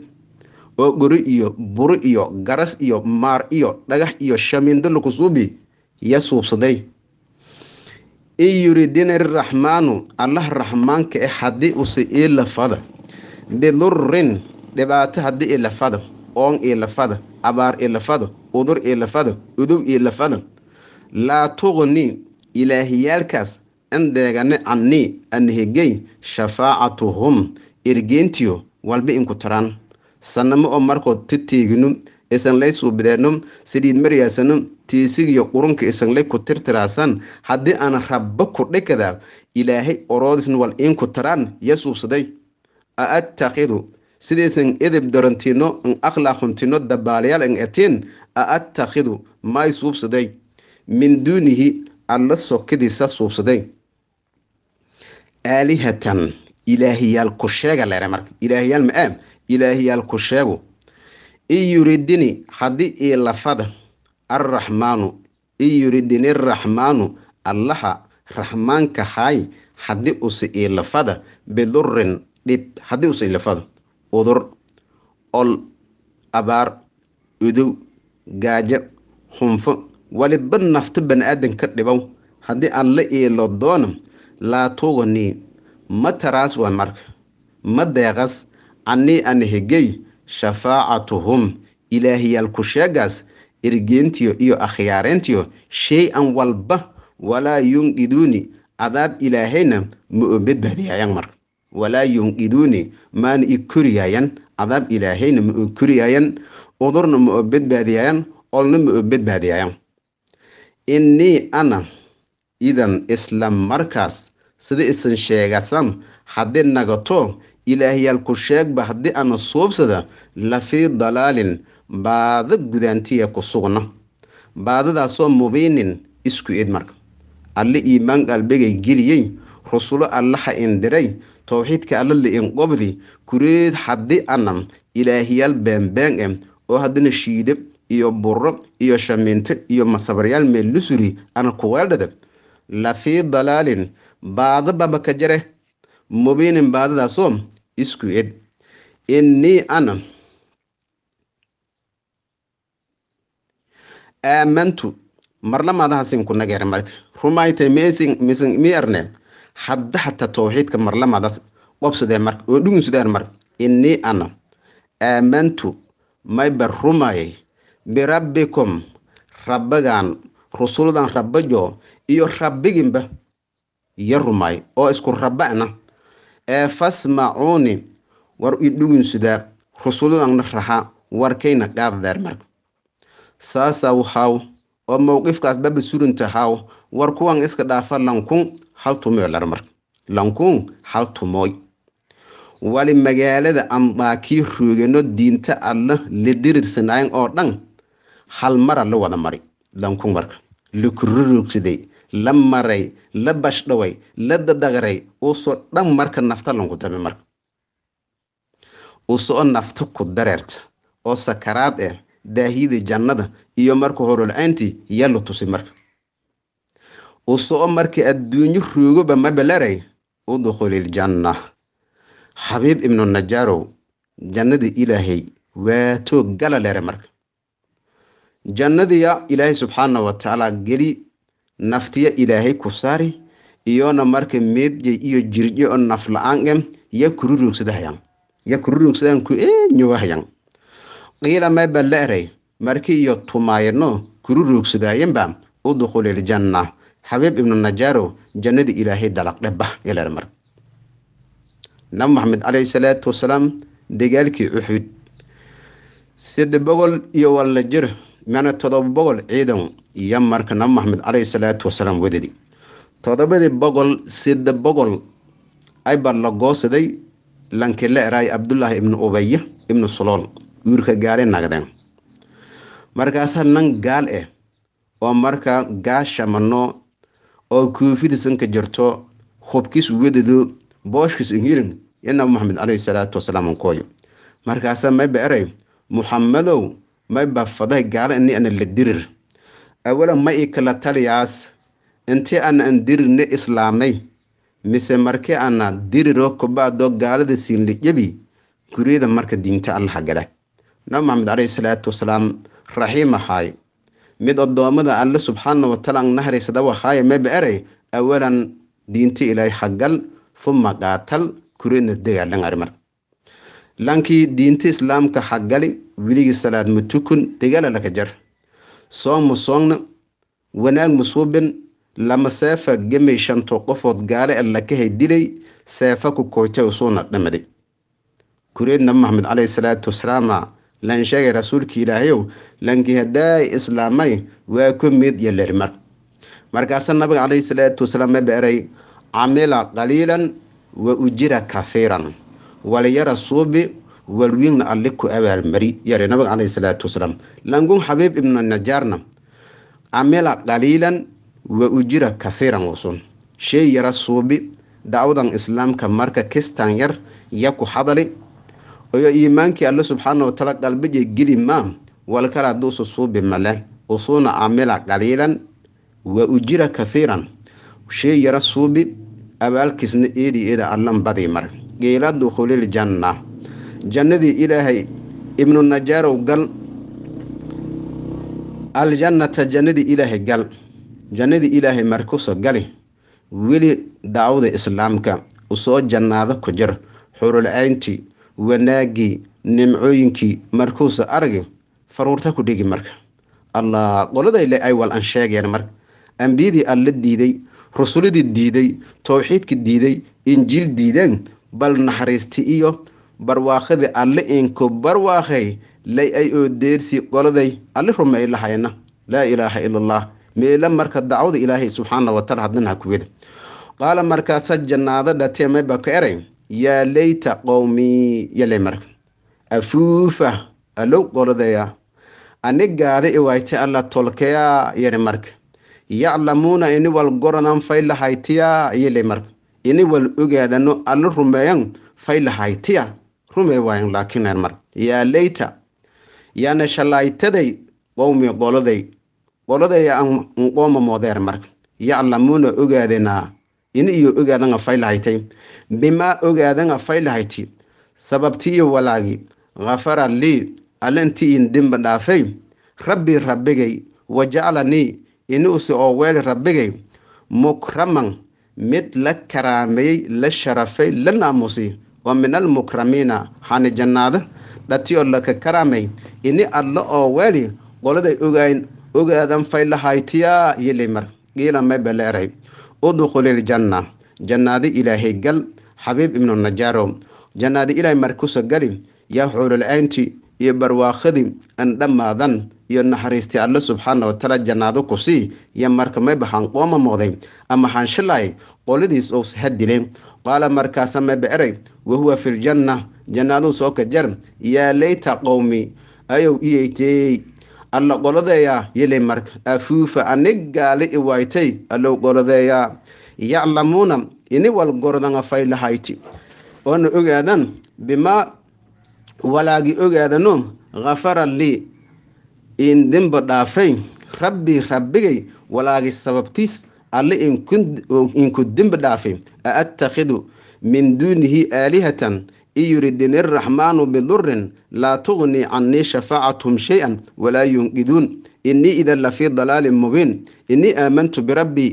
oo gori iyo buri iyo garas iyo maar iyo dhagax iyo shamiindo lakusuubi ya suubsaday in yuridina raxmaanu allah raxmaanka e haddii use ii lafada bidurin dhibaato haddii i la fado oon ii la abaar ii la udur ii la fado udub ii la laa tuqnii ilaahiyaalkaas andeegane cannii anahegey shafaacatuhum ergeentiyo walba inku taraan sannamo oo markood titiiginu isan lay suubideenno saliid maryaasano tiisigiyo qurunka isan lay ku tirtiraasan haddii aan rabbo ku dhekadaa ilaahay oroodisna wal iinku taraan yaa suubsaday a attakidu sidaysan edeb darantino n akhlaa dabaalayaal an ateen a attakhidu may suubsaday min duunihi alla sokadiisa suubsaday aalihatan ilaahiyaal ku sheega leere marka ilaahiyaal ma aa ilaahiyaal ku sheegu in yuridini haddii ii lafada arraxmaanu in yuridini raxmaanu allaha raxmaanka haay haddii use ii lafada bidurin dhib haddii use ii lafada udur ol abaar udow gaajo xunfo waliba nafto baniaadanka aadan dhibow haddii aan la eelo doona laa tuuganii ma taraas waan marka ma deeqas canii an hegey shafaacatuhum ilaahiyaal ku sheegaas ergeentiyo iyo akhiyaareentiyo shay-an walba walaa yunqiduuni cadaab ilaahayna ma oo bedbaadiyayaan marka walaa yunqiduuni maana i koriyaayan cadaab ilaahayna ma oo koriyaayaan udurna ma oo badbaadiyaayaan olna ma oo badbaadiyaayaan innii ana idan isla markaas sida isan sheegasan haddii nagato ilaahyaal ku sheegba haddii ana suubsada lafii dalaalin baada gudaantiya ku sugna baadadaasoo mubiinin isku id marka alle iimaan qalbigay geliyey rusulo allaha indiray towxiidka allale en qobdi kureed haddi anam ilaahiyaal beanbeang e oo haddana shiide iyo burro iyo shamiinto iyo masabaryaal meellusuri ana kuweeldhada lafii dalaalin baado babaka jare mubiinin baadadaasoo isku ed innii ana aamantu marlamaadahasin ku nageere mare rumaytay msing hadda xataa towxiidka marlamadaas wabsadee marka oo dhugunsadaan marka inii ana aamantu mayba rumayay birabbikum rabbigaan rusuldan rabbajo iyo rabbiginba iyo rumay oo isku rabba'na ee fasmacuuni war i dhugunsadaa rusuldanna rahaa warkayna dhaafdaar marka saasaa wahaaw oo mowqifkaas baba surintahaaw war kuwan iska dhaafa lankun hal tumoy larmar lankun hal tumoy wali magaalada ambaa kii diinta alla la diriirsanaayan oo dhan hal mara la wada mari lankun marka la la maray la bashdhaway la dadagaray uusoo dhan marka nafta lanku dame marka uusoo nafta ku dareerta oo sakaraad ah eh, daahiyadii jannada iyo marka horola'aantii yaa la tusi marka huso markii adduunyo roogoba mabalaray udkhuliljanna xabiib ibnu najaarow jannadii ilaahay waatoo gala lere marka jannadiya ilaahay subxaana wa tacaala geli naftiya ilaahay ku saari iyona marka meedje iyo jirje oo naf la-aan ya kururugsadahayan ya kururugsadahan ku eñowahayan qiila maba le'rey marki iyo tumaayano kururugsadaayanba udkhuliljanna xabiib ibnu najaaro jannadii ilaahay dalaqdheba ilar nabi maxamed caleyhi salaatu wasalaam dagaalkii uxud saddex boqol iyo walla jir mana todoba boqol ciidan iyo marka nabi maxamed caleyhi salaatu wasalaam wadadi todobadii boqol saddex boqol aybaa la goosaday lankila eraay cabdulaahi ibnu ubaya ibnu sulool wiirka gaalay nagdeen markaasaa nan gaal ah oo markaa gaashamanoo oo koofida sanka jarto hubkiis ugadado booshkiis ingirin ya nabi maxamed caleyhi salaatu wasalaam kooyo markaasaa mayba eray muxamadow mayba faday gaala ini ana la dirir awala ma i kala taliyaas intii ana an dirirne islaamay mise markii ana diriro kobaadoo gaalada siinla jebi guriyada marka diinta allaha gala nabi maxamed caleyhi salaatu wasalaam raxiim ahaay mid odoommada alle subxaana wataala ang nahraysadha waxaaye meba eray awalan diinta ilaahay xaggal fuma qaatal kureedna dagaalan arrimar laankii diinta islaamka xagali wiligii salaad ma tukun laka jar soom ma soogna wanaag ma suubin lama seefa gemay shanto qofood gaale e lakahay dilay seefa ku koytay usuuna dhamaday kureedna maxamed caleyhi salaatu wasalaama lan sheegay rasuulkii ilaahayow lankihaday islaamay waa ku mid iyo lerimar markaasa nabiga caleyhi salaatu wasalaam ma beeray camila qaliilan wa ujira kafiiran walyara suubi walwiigna alliku abaalmari yare nabiga caleyhi salaatu wasalaam langun xabiib ibnu najaarna camila qaliilan wa ujira kafiiran wusun shey yara suubi da'wadan islaamka marka kistan yar yaku xadali oyo iimaankii alle subxaana watacaala qalbadii geli maa walkala hadduu suubimale usuuna amila qaliilan wa ujira kafiiran shey yara suubi abaalkiisna eedi eeda allan badii mar geela dukhuliljanna jannadii ilaahay ibnu najaarow gal aljannata jannadii ilaahay gal jannadii ilaahay markuso gali weli daawada islaamka usoo jannaado ku jir xurul cayntii wanaaggii nimcooyinkii markuusa aragin faruurta ku dhigi marka allah qoladay aywal aan sheegeen marka ambiyadii alla diiday rusulidii diiday towxiidka diiday injiil diideen bal naxariisti iyo barwaaqadii alle inku barwaaqay lay ay oo deersi qoladay alle rumeey lahayna laa ilaaha ila allah meela marka dacwada ilaahay subxaana wataala hadnanaha kuweda qaala markaasaa jannaada dhateemay baka eray yaa layta qowmii yaley marka afuufa alow qorodaya ani gaadhi iwayte alla tolkeya yere marka yaclamuuna ini wal goranan faylahaytiya yeley marka ini wal ogaadano alla rumeeyan faylahaytiya rumee waayan laakiin yer marka yaa layta yaana shallaaytaday qowmi qoloday qoloday aan qooma moodeer marka yaclamuuna ogaadanaa ina iyo ogaadan faylahaytay bimaa ogaadan afaylahayti sababtiiyo walaagi khafara lii allantii in dembi dhaafay rabbi rabbigay wa jacalanii inuuse oo weeli rabbigay mukraman mid la karaameeyey la sharafay la naamusi oo min almukramiina hani jannaada dhati laka karaamay ini alla oo weeli qoladay ogaan ogaadan faylahaytiyaa yili mar giila udkhuliljanna jannaadi ilaahay gal xabiib ibnu najaaro jannaadi ilaahay markuso gali yaa xoolul-aynti iyo barwaakhadii an dhammaadan iyo naxariistii alle subxaana watacaala jannaado sii iyo marka mayba qooma muuqday ama hanshilaay qolidiis ous hadile qaala markaasa mayba eray wahuwa filjanna jannaaduu soo ka jar yaa layta qowmi ayow iyayteey alla qolodeeyaa yili marka afuufa anig iwaytay allow qolodeeyaa yaclamuuna ini wal gordanga faylahaayti oona ogaadan bimaa walaagi ogaadano khafara lii in demba dhaafay rabbi rabbigay walaagi sababtiis alle inku dembi dhaafay a attakhidu min duunihi aalihatan in yuridin iraxmaanu bidurin laa tugni canii shafaacatuhum shay-an walaa yunqiduun innii idan lafii dalaalin mubiin innii aamantu birabbii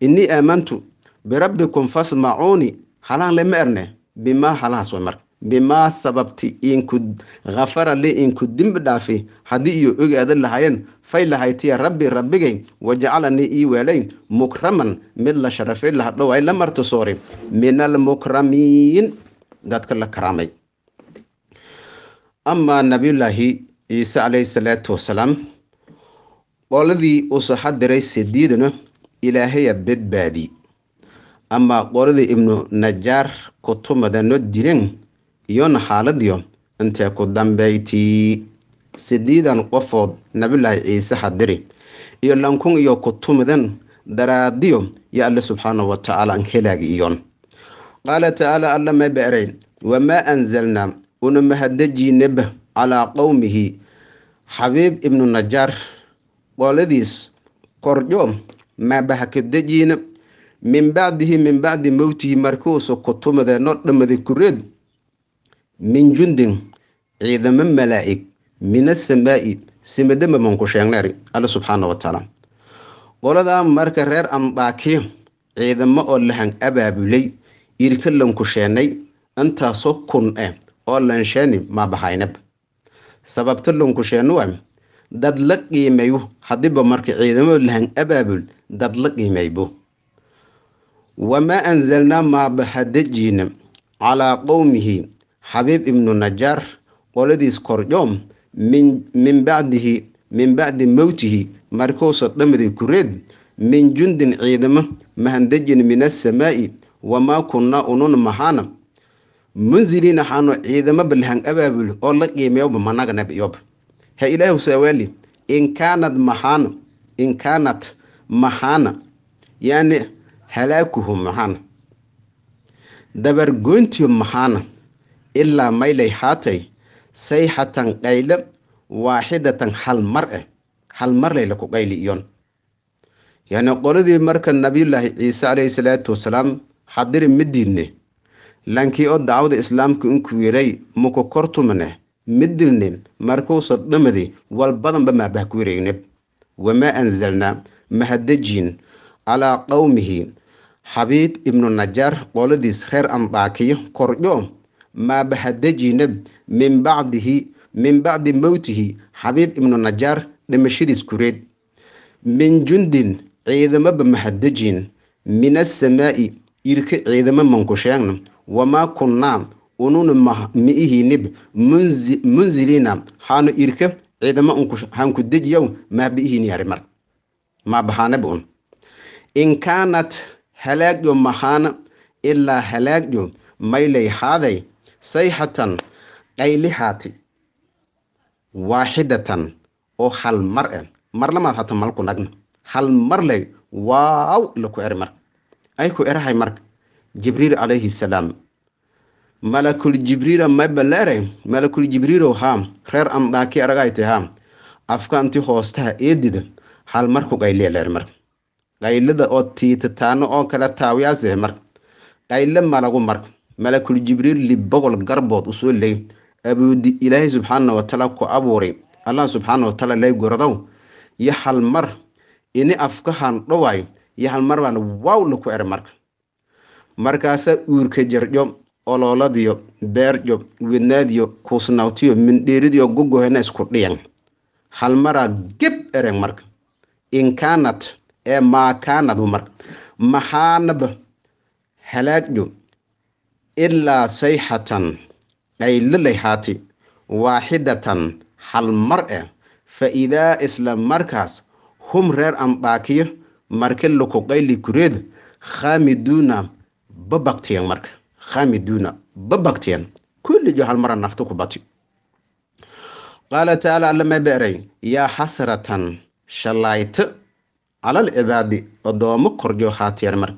innii aamantu birabbikum fasmacuuni halaan le ma erne bimaa halahaas way marka bimaa sababti inku khafara li inku dembi dhaafi haddii iyo ogaada lahayeen fay lahaytiya rabbi rabbigay wajacalanii ii weelay mukraman mid la sharafay lahadhow ay la marto soori min almukramiin dadka la karaamay amaa nabiyullaahi ciise calayhi salaatu wasalaam qoladii uu soo xadiray sadiidana ilaahaya badbaadi amaa qoladii ibnu najaar ku tumadano dileen iyona xaaladiyo intee ku dambeyti sidiidan qofood nabiyullaahi ciise xadiri iyo lankun iyo ku kutumadan daraadiyo yo alle subxaanah wa tacaala ankhelaagi iyoon qaala tacaala alla ma ba wamaa anzalnaa una mahadajiinaba calaa qowmihi xabiib ibnu najaar qooladiis kordho maabahakadejiina min bacdihi min bacdi mowtihi markuusu kutumadeenoo dhammaday kureed min jundin ciidamo malaa'ig min asamaa'i simadama mankusheegnari alle subxaana watacaala qoladaa marka reer andaakiyo ciidamo oo lahan abaabulay irka lankusheenay intaasoo kun eh oo lansheeni ma sababta lankusheennu ah dad la qiimeeyo haddiiba marka ciidamo lahan abaabul dad la qiimeeybo wamaa anzalnaa maabaha dejiina calaa qowmihi xabiib ibnu najaar qoladiis korjoom min bacdihi min bacdi mowtihi markuusa dhammaday kureed min jundin ciidamo mahandejin min assamaa'i wamaa kunna unun mahaana munziliin axaanu ciidamaba lahan abaabul oo la qiimeyoba managa ha ilaahu saawaali in kaanad maxaana in kaanat halaakuhu maxaana dabargoyntiyo maxaana ilaa maylay haatay sayxatan qayle waaxidatan hal mar eh hal mar layla ku qayli iyon yacni qoladii marka nabiyullaahi ciise calayhi salaatu wasalaam xadiri ma diidne lankii oo dacwada islaamka inkuu yiray muku kortumne ma markuusa dhamadi walbadanba maarbah ku wareegneb wamaa anzalnaa mahadejiin calaa qowmihi xabiib ibnu najaar qoladiis reer andaakiyo koryo maabahadejinab min bacdihi min bacdi mowtihi xabiib ibnu najaar dhimashadiis kureed min jundin ciidamaba mahadejin min assamaa'i irka ciidamo manku wamaa kunnaa ununa ma ihiinib munziliina haanu irka ciidamo hanku dejiyow maa biihiini yarimar maa bahaanaba un in kaanat halaagyo mahaana ilaa halaagyo maylay haaday sayxatan qaylihaati waaxidatan oo hal mar e marlamaad hata malku hal marlay waaw ila ku ayku erahay marka jibriil calayhi salaam malakul jibriila mabalere malakul jibriilow haam reer amdhaaki aragayti haam afkaanti hoostaha eedida hal marku qaylieleer marka qaylida oo tiititaano oo kala taawiyaaseh marka qayle malagu mar malakul jibriil libogol garbood usoo leey abuudi ilaahay subxaana watacaala ku abuuray allah subxaana watacaala lay gordow iyo hal mar ini afkahan dhoway iyo hal baan waaw laku eri marka markaasaa uurka jarjo ololadiyo beerjo wednaadiyo kuusnawtiyo mindheeridiyo gogohena isku dhiyan halmaraa geb ereng marka inkanat ee maakaanadu marka maxaanaba halaagjo ilaa sayxatan ay lilayhaati waaxidatan halmar mar eh fa idaa isla markaas hum reer ambaakiyo marka lokoqayli kureedu khamiduna babaktiyan marka khamiduna babaktiyan kulligi hal mara naftu ku bati qaala tacaala allama beeray yaa xasratan shallaayto calal cibaadi odoomo korjo haatiyar mar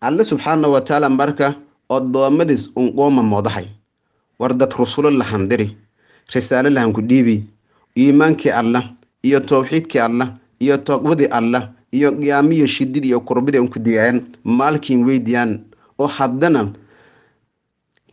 alle subxaana wa tacaala marka odoommadiis unqooma moodahay war dad rusulo lahan diri risaalo lahan ku dhiibi iimaankii allah iyo towxiidkii allah iyo tooqwadii allah iyo qiyaamiyo shidid iyo kurbidan ku diyaayeen maalkiin weydiiyaan oo haddana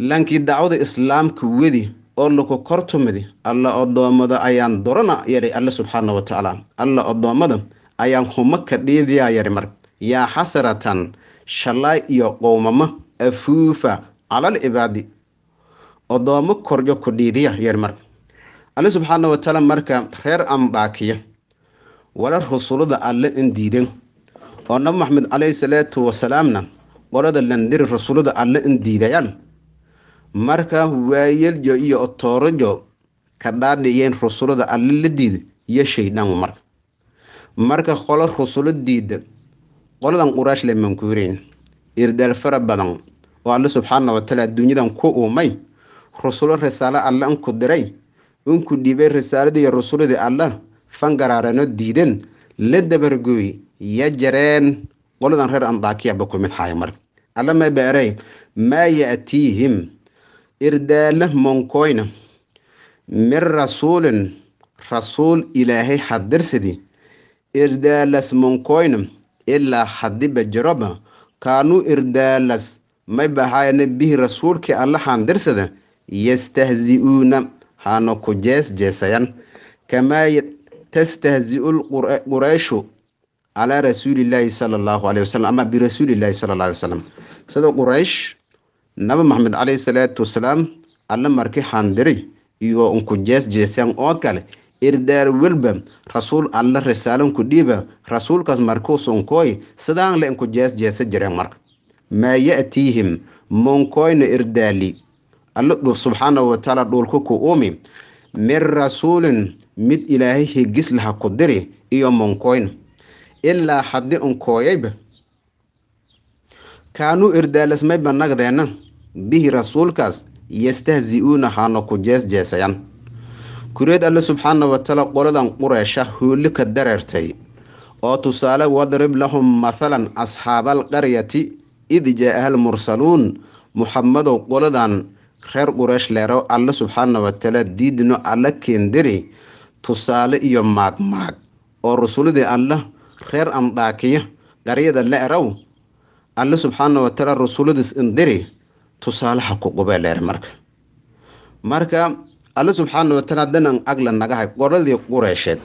lankii dacwada islaamka wedi oo laku kortumidi alla odoommada ayaan dorana yaray alle subxaana wa tacaala alla odoommada ayaan huma ka dhiidiyaa yaray mar yaa xasaratan shalay iyo qowmamo afuufa calal cibaadi odoommo koryo ku dhiidiya yaray mar alle subxaana wa tacaala marka reer ambaakiya wala rusulada alle in diideen oo nabi maxamed caleyhi salaatu wasalaamna qolada landiri rasuulada alle in diidayaan marka waayeljo iyo otoorajo ka dhaadhiyeen rusulada alle la diida iyo shaydaan marka marka qolo rusulo diida qoladan quraash la mankuureen irdaal fara badan oo alle subxaana watacaala adduunyadan ku uumay rusulo risaalo alle anku diray unku dhiibay risaaladii iyo rasuladii allah fangaraareno diiden la dabargoy ya jareen qoladan reer andaakiacba ku mid haya marka allama maa ya'tiihim irdaala monkoyna min rasuulin rasuul ilaahay xadirsidi irdaalas monkoyna ilaa hadiba jiroba kaanuu irdaalas may bahaayana bihi rasuulkii alla xandirsada yastahzi'uuna haana ku jees jeesayaan kamaa tastahziu qureyshu calaa rasuulillaahi sala allahu alayh wasalam ama birasuulillaahi sala allah alay wasalam sida quraysh nabi maxamed calayhi salaatu wasalaam alla marki xaandiray iyo unku jeesjeesaan oo kale irdaar welba rasuul alla risaalanku dhiiba rasuulkaas markuusunkooy sidaan la inku jeesjeesa jireen marka maa ya'tiihim munkoyna irdaali alla subxaanahu watacaala dhuulku ku uumi min rasuulin mid ilaahay higis laha ku diri iyo monkoyn ilaa haddii unkooyayba kaanuu irdaalasmayba nagdeenna bihi rasuulkaas yastahzi-uuna haana ku jeesjeesayaan kureed alle subxaana watacaala qoladan qureysha huulli ka dareertay oo tusaale wadrib lahum mathalan asxaabaalqaryati id jaa-ahal mursaluun muxamadow qoladan reer qureesh leerow alle subxaana watacaala diidino alla keendiri tusaale iyo maagmaag oo rusuladii alla reer andhaakiya qaryada le'row alle subxaana watacaala rusuladiis indiri tusaalaha kuqubee leer marka marka alle subxaana watacaala haddan an agla nagahay qoradii qureysheed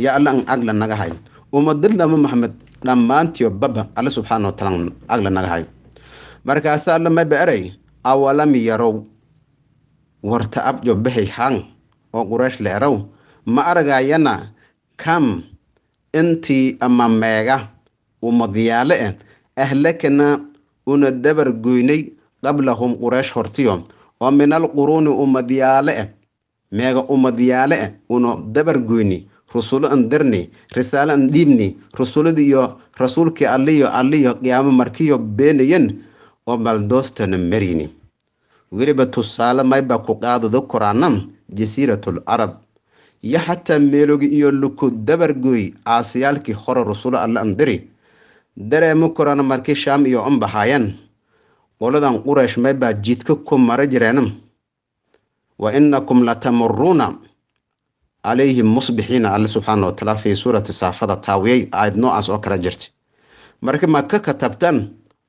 iyo alle an agla nagahay umadadama maxamed dhammaantiyo baba alle subxaana watacaala agla nagahay markaasaa alla maba erey awalam yarow warta abjo bixi xang oo quraysh leerow ma argayana kam intii ama meega uma ahlakana eh. eh, una dabar goynay qablahum quraysh hortiyo oo minal alquruuni uma diyaale eh. meega uma una dabar goyni rusulo an dirni risaalo an dhiibni rasuladii iyo rasuulkii alliyo alliyo qiyaamo markiyo beenayen oo baldoostana marini weliba tusaale mayba ku qaado dukuranam jasiiratul carab iyo xataa meelogi iyo luku dabargoy caasiyaalkii hore rasuulo alle andiri dareema korana markii shaam iyo on baxaayeen qoladan qureesh maybaa jidka ku mara jireen wa inakum latamuruuna calayhim musbixiina alle subxaana watacaala fi suurati saafada taawiyey aayad noocaas oo kala jirta marka maka ka katabtan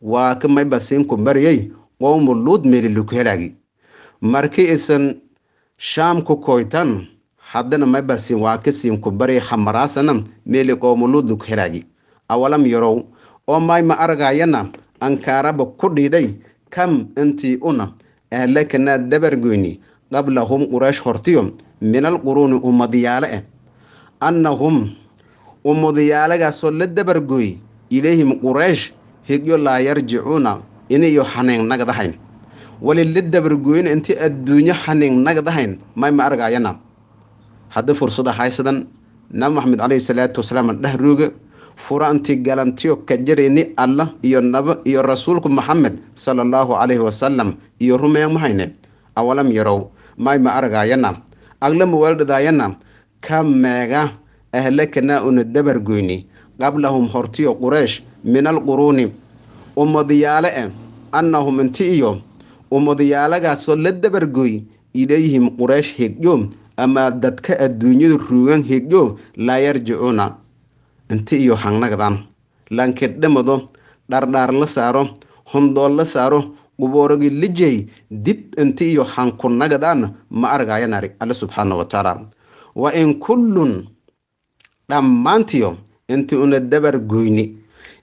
waa ka mayba siin ku mariyey waa uma luud meelilukuhelaagi markii isan shaam koytan haddana mabasin waakisiin ku bari hamaraasana meeli qowmuluud lukuhelaagi awalam yarow oo may ma aragayana ankaaraba ku dhiiday kam intii una ahlakanaa dabargoyni qablahum quraysh hortiyo minal quruuni ummadiyaale eh annahum ummadiyaalegaasoo la dabargooy ilayhim quraysh higyo laa yarjicuuna inayo xaniingnaga wali la dabargoyna inti adduunyo xaniingnaga dahayn may ma argaayana haddi fursada haysadan nabi maxamed caleyhi salaatu wasalaam dhah rooga furaanti galantiyo ka jarayni allah iyo naba iyo rasuulku maxamed sala allahu caleyhi wasalam iyo rumeyan mahayne awalam yarow may ma argaayana aglama waaldhadaayana ka meega ahlakanaa una dabargoyni qablahum hortiyo qureesh min alquruuni ummadayaale eh annahum inti iyo ummadayaalagaasoo la dabargoy ilayhim quraysh hegyo ama dadka adduunyadu ruugan hegyo laa yarjicuuna inti iyo hangnagdan laankidhamado dhardhaar la saaro hondool la saaro guboorogi lijey dib inti iyo hankunagadan ma argaayanari alle subxaana wa wa in kullun dhammaantiyo intuuna dabar goyni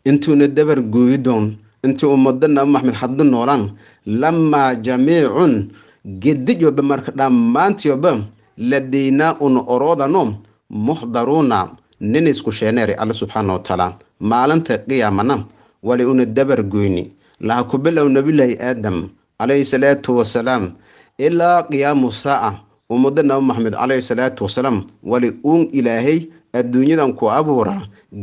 intuuna dabar gooyi doon intii ummada nabi maxamed haddu noolaan lamaa jamiicun gedijoba marka dhammaantiyoba ladaynaa un oroodano muxdaruuna nin isku sheeneeray alle subxaana watacaala maalinta qiyaamana wali una dabar goyni laha ku bilow nabilaahi aadam calayhi salaatu wasalaam ilaa qiyaamu saaca ummada nabi maxamed calayhi salaatu wasalaam wali uun ilaahay adduunyadan ku abuura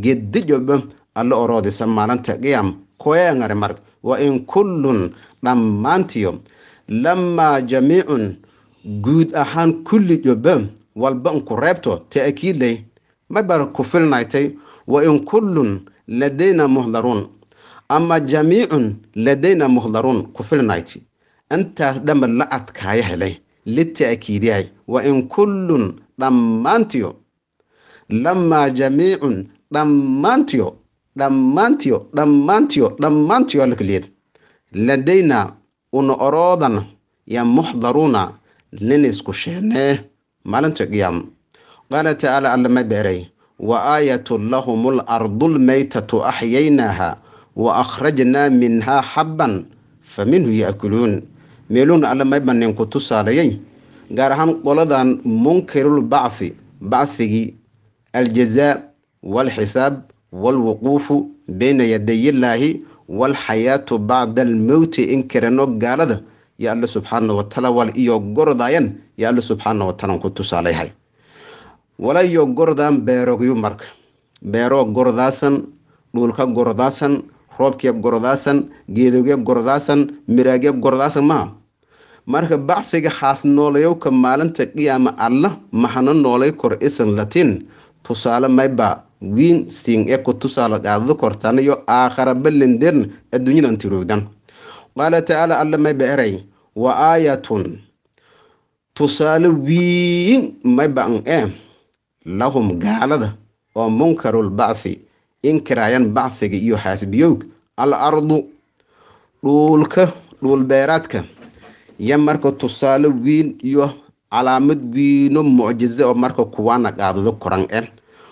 gedijoba alle oroodisa maalinta qiyaam kueenŋare mar wa in kullun dhammaantiyo lammaa jamiicun guud ahaan kulli jobba walba unku reebto ta'kiidley mabar ku filnaytay wa in kullun ladayna muhdaruun ama jamiicun ladayna muhdaruun ku filnayti intaas dhanba la adkaaya helay lita'kiidiyay wa in kullun dhammaantiyo lammaa jamiicun dhammaantiyo dhammaantiyo dhammaantiyo dhammaantiyo alla keliyada ladayna una oroodan ya muxdaruuna nilisku sheenee maalinta qiyaamo qaala tacaala allama beeray wa aayatun lahum alardulmaytatu axyaynaaha wa akhrajnaa minhaa xabban fa minhu ya'kuluun meeluuna alle may banin ku tusaalayay gaar ahaan qoladan munkirulbacfi bacfigii aljazaa walxisaab walwuquufu bayna yadayillaahi walxayaatu bacda almowti in karano gaalada yaa alla subxaana watalawaal iyo gordayan yaa alla subxaana watalaan ku tusaalayahay walayo gordaan beerogyu marka beeroo gordaasan dhulka gordaasan roobkii gordaasan geedogya gordaasan miraagya gordaasan maha marka bacfiga xaas noolayowka maalinta qiyaama alla mahana noolay kor isan latin tusaale maybaa winsing ee ku tusaale qaadado kortaniyo aakhara ballanderna adduunyadan tiroodan qaala tacaala alla may ba wa aayatun tusaale wiin may ba-an e, lahum gaalada oo munkarulbacthi inkiraayan bacfiga iyo xaasbiyowg al ardu dhuulka dhuulbeeraadka yo marka tusaale wiin iyo calaamad wiino mucjize oo marka kuwaana qaadado koran e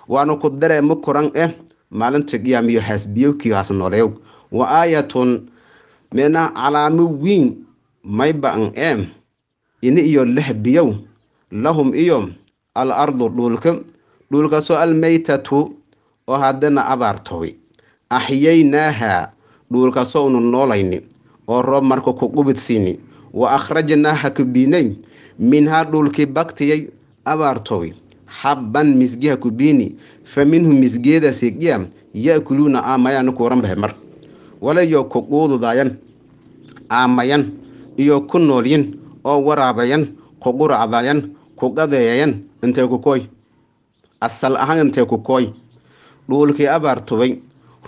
waanu ku dareemo kuran eh maalinta qiyaamiyo haasbiyowkiyo haasnoleyow wa aayatun mena calaamo wiin may ba-an ee eh? ini iyo lahbiyow lahum iyo al ardu dhuulka dhuulkaasoo almaytatu oo haddana abaartooy axyaynaaha dhuulkaasoo unu noolayni oo roob marka ku qubidsiini wa akhrajnaaha ku kabinayn minhaa dhuulkii baktiyay abaartooy xabban misgiha kubini fa minhu misgeeda seegya yakuluuna aamayaanu kuuranbahe mar walayo ku quududayan aamayan iyo ku noolyin oo waraabayan ku quracdayan ku qadeeyayan intee ku asal ahaan intee ku kooy dhuulkii abaar tubay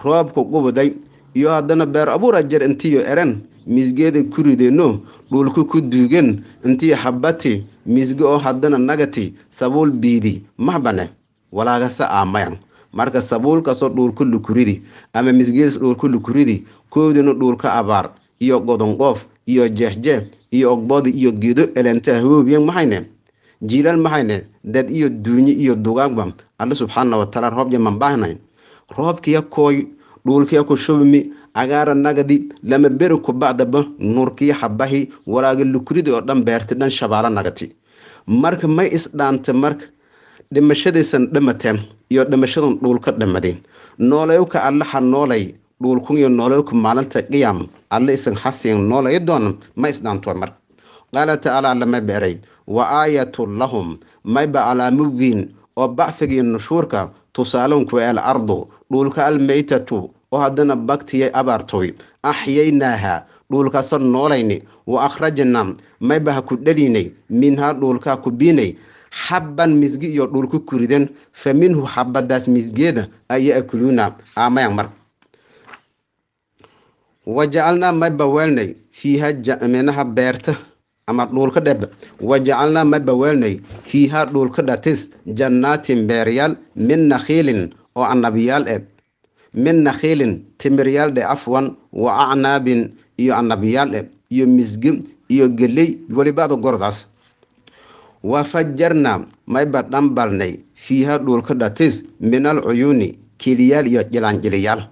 roobku qubuday iyo haddana beer abuura ajar intiyo eran misgeeda kurideenno dhuulka ku duugan intii habbati misge oo haddana nagati sabuul biidi maxbane walaagase aamayan marka sabuulkasoo dhuulka lukuridi ama misgeedas dhuulku lukuridi koodina dhuulka abaar iyo godonqoof iyo jehjeeh iyo ogbodi iyo geedo elente hawoobiyan maxayne jiilaal maxayne dad iyo duunye iyo dugaagba alla subxaana watacaala roob yaman roobkiya kooy dhuulkiya ku shubmi cagaara nagadi lama beri kubacdaba nuurkiyo habahi waraaga lukuridi oo dhan beerti dhan shabaalo nagati marka may isdhaanta marka dhimashadaysan dhamateen iyo dhimashadan dhuulka dhamadeen nooleywka allaha noolay dhuulkunyo nooleywka maalinta qiyaam alle isan hasiyan noolaya doonan ma isdhaantoa marka qaala tacaala allama beeray wa aayatun lahum mayba calaamo wiin oo bacfiga iyo nushuurka tusaalanku al ardu dhuulka almaytatu oo haddana bagtiyay abaartoy axyaynaaha ah dhuulkaasan noolayni wa akhrajnaa maybah ku dhaliinay minhaa dhuulkaa ku biinay xabban misgi iyo dhulku kuriden fa minhu xabadaas misgeeda ayaa akuluuna amayang mar wa jacalnaa mayba weelnay fiiha jamenaha beerta ama dhuulka dheb wa jacalnaa mayba weelnay fiihaa dhuulka dhatis jannaatin beeryaal min nakhiilin oo anabiyaal e eh min nakhiilin timiryaalhe afwan wa acnaabin iyo anabyaalde iyo misgi iyo geley welibaada goordaas wa fajarnaa mayba dhambalnay fiiha dhuulka dhatis min al cuyuuni kiliyaal iyo jilaanjiliyaal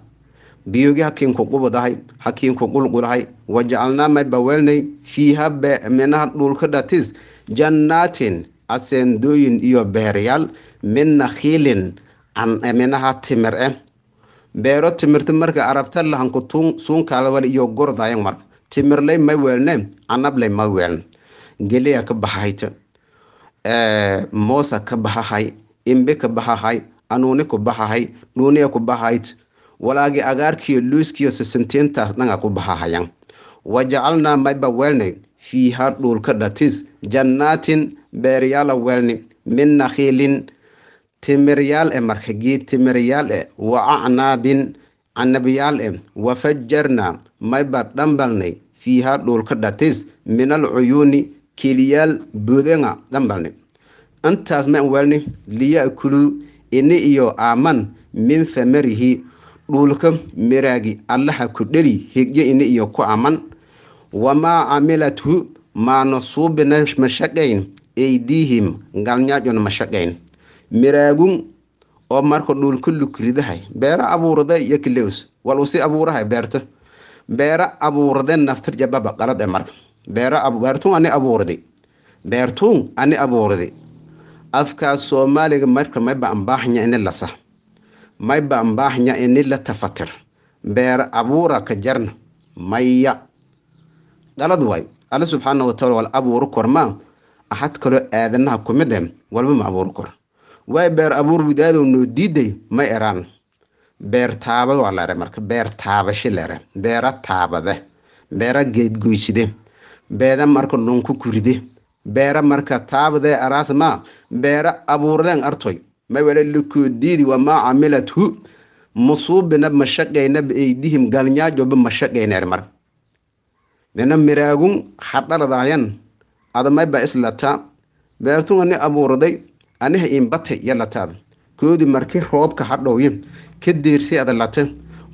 biyoogi hakiinku qubudahay hakiinku qulqulahay wa jacalnaa mayba weelnay fiiha minaha dhuulka dhatis jannaatin aseendooyin iyo beeryaal min nakhiilin minaha timir eh beero timirta marka arabta lahanku suunkalawal iyo gordayan marka timirlay ma weelne canablay ma weeln geliya ka baxahayta eh, moosa ka baxahay imbe ka baxahay anuuni ku baxahay dhuuniya ku baxahayt walaagii agaarkiyo luuskiyo sisintiintaas dhanga ku baxahayan wajacalnaa mayba weelnay fiiha dhuulka dhatis jannaatin beeryaala weelni min nakhiilin timiryaal e marka timiryaal e wa acnaabin canabiyaal e wa fajarnaa may dhambalnay fiihaa dhuulka dhatis minal cuyuuni keliyaal boodenga dhambalnay intaas maan waalni liyakuluu ini iyo aaman min famarihi dhuulka miraagi allaha ku dheli hegyo ini iyo ku aman wamaa camilathu maana suubina mashaqayn aydiihim galnyaajon mashaqayn miraagun oo marka dhulka lukridahay beero abuurade iyo kilews wal usi abuurahay beerta beero abuurade naftir iyo baba marka beero ani abuurday beertuun ani abuurday afkaas soomaaliga marka mayba an ini la sah mayba an ini la tafatir beer abuura ka jarna maya qalad waayo alle subxaana watacaala wal abuuro kormaa axad kaloo aadanaha kumideen walba ma abuuro kor way beer abuur widaadoo noo diiday ma eraan beer taabad waa lere marka beer taabashe lere beera taabade beera geedgoyside beeda marka nonku kuride beera marka taabade araasma beera abuurdeen artoy mawala lakoodiidi wamaa camilathu musuubinab mashaqaynab eydihim galnyaajoba mashaqayneer mar mina miraagun hadhaladayan adamayba islata beertungani abuurday aniha iinbatay yo koodi marki roobka hadhowyo ka deersay ada late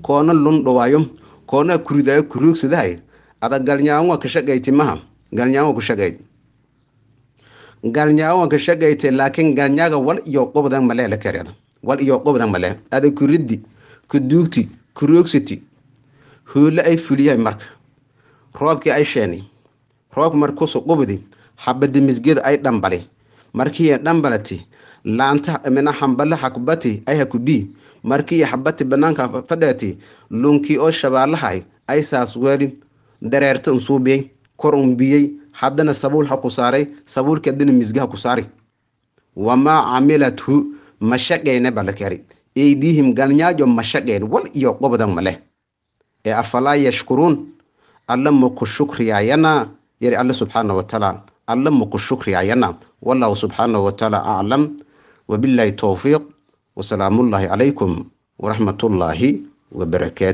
koona lundhawayo koonaa kuridayo kuruugsaday ada galnyaawa ka shaqayti maha galnyaawa ku galnyaawa ka laakiin galnyaaga wal iyo qobdan malee la kareeda wal iyo qobdan malee ada kuriddi kuduugti kuruugsati hoole ay fuliyahay marka roobkii ay sheeni roobka markuusu qubdi xabadi misgeeda ay dhambali markiya dhambalati laanta mina hambale hakubati ay hakubi markiya banaanka fadheeti lunkii oo shabaalahay ay saas dareerta unsuubiyey kor un haddana sabuul ha saaray sabuulkii haddana misgi ha ku wamaa camilathu ma shaqeyne balakari eydihim galnyaajo ma wal iyo qobodan maleh ee afalaa yashkuruun alla ma ku yari alle subxaana watacaala alle muku shukri ayana wallahu subxaanahu watacaala aclam wabilahi towfiiq wasalaamullaahi calaykum waraxmatullaahi wabarakaatu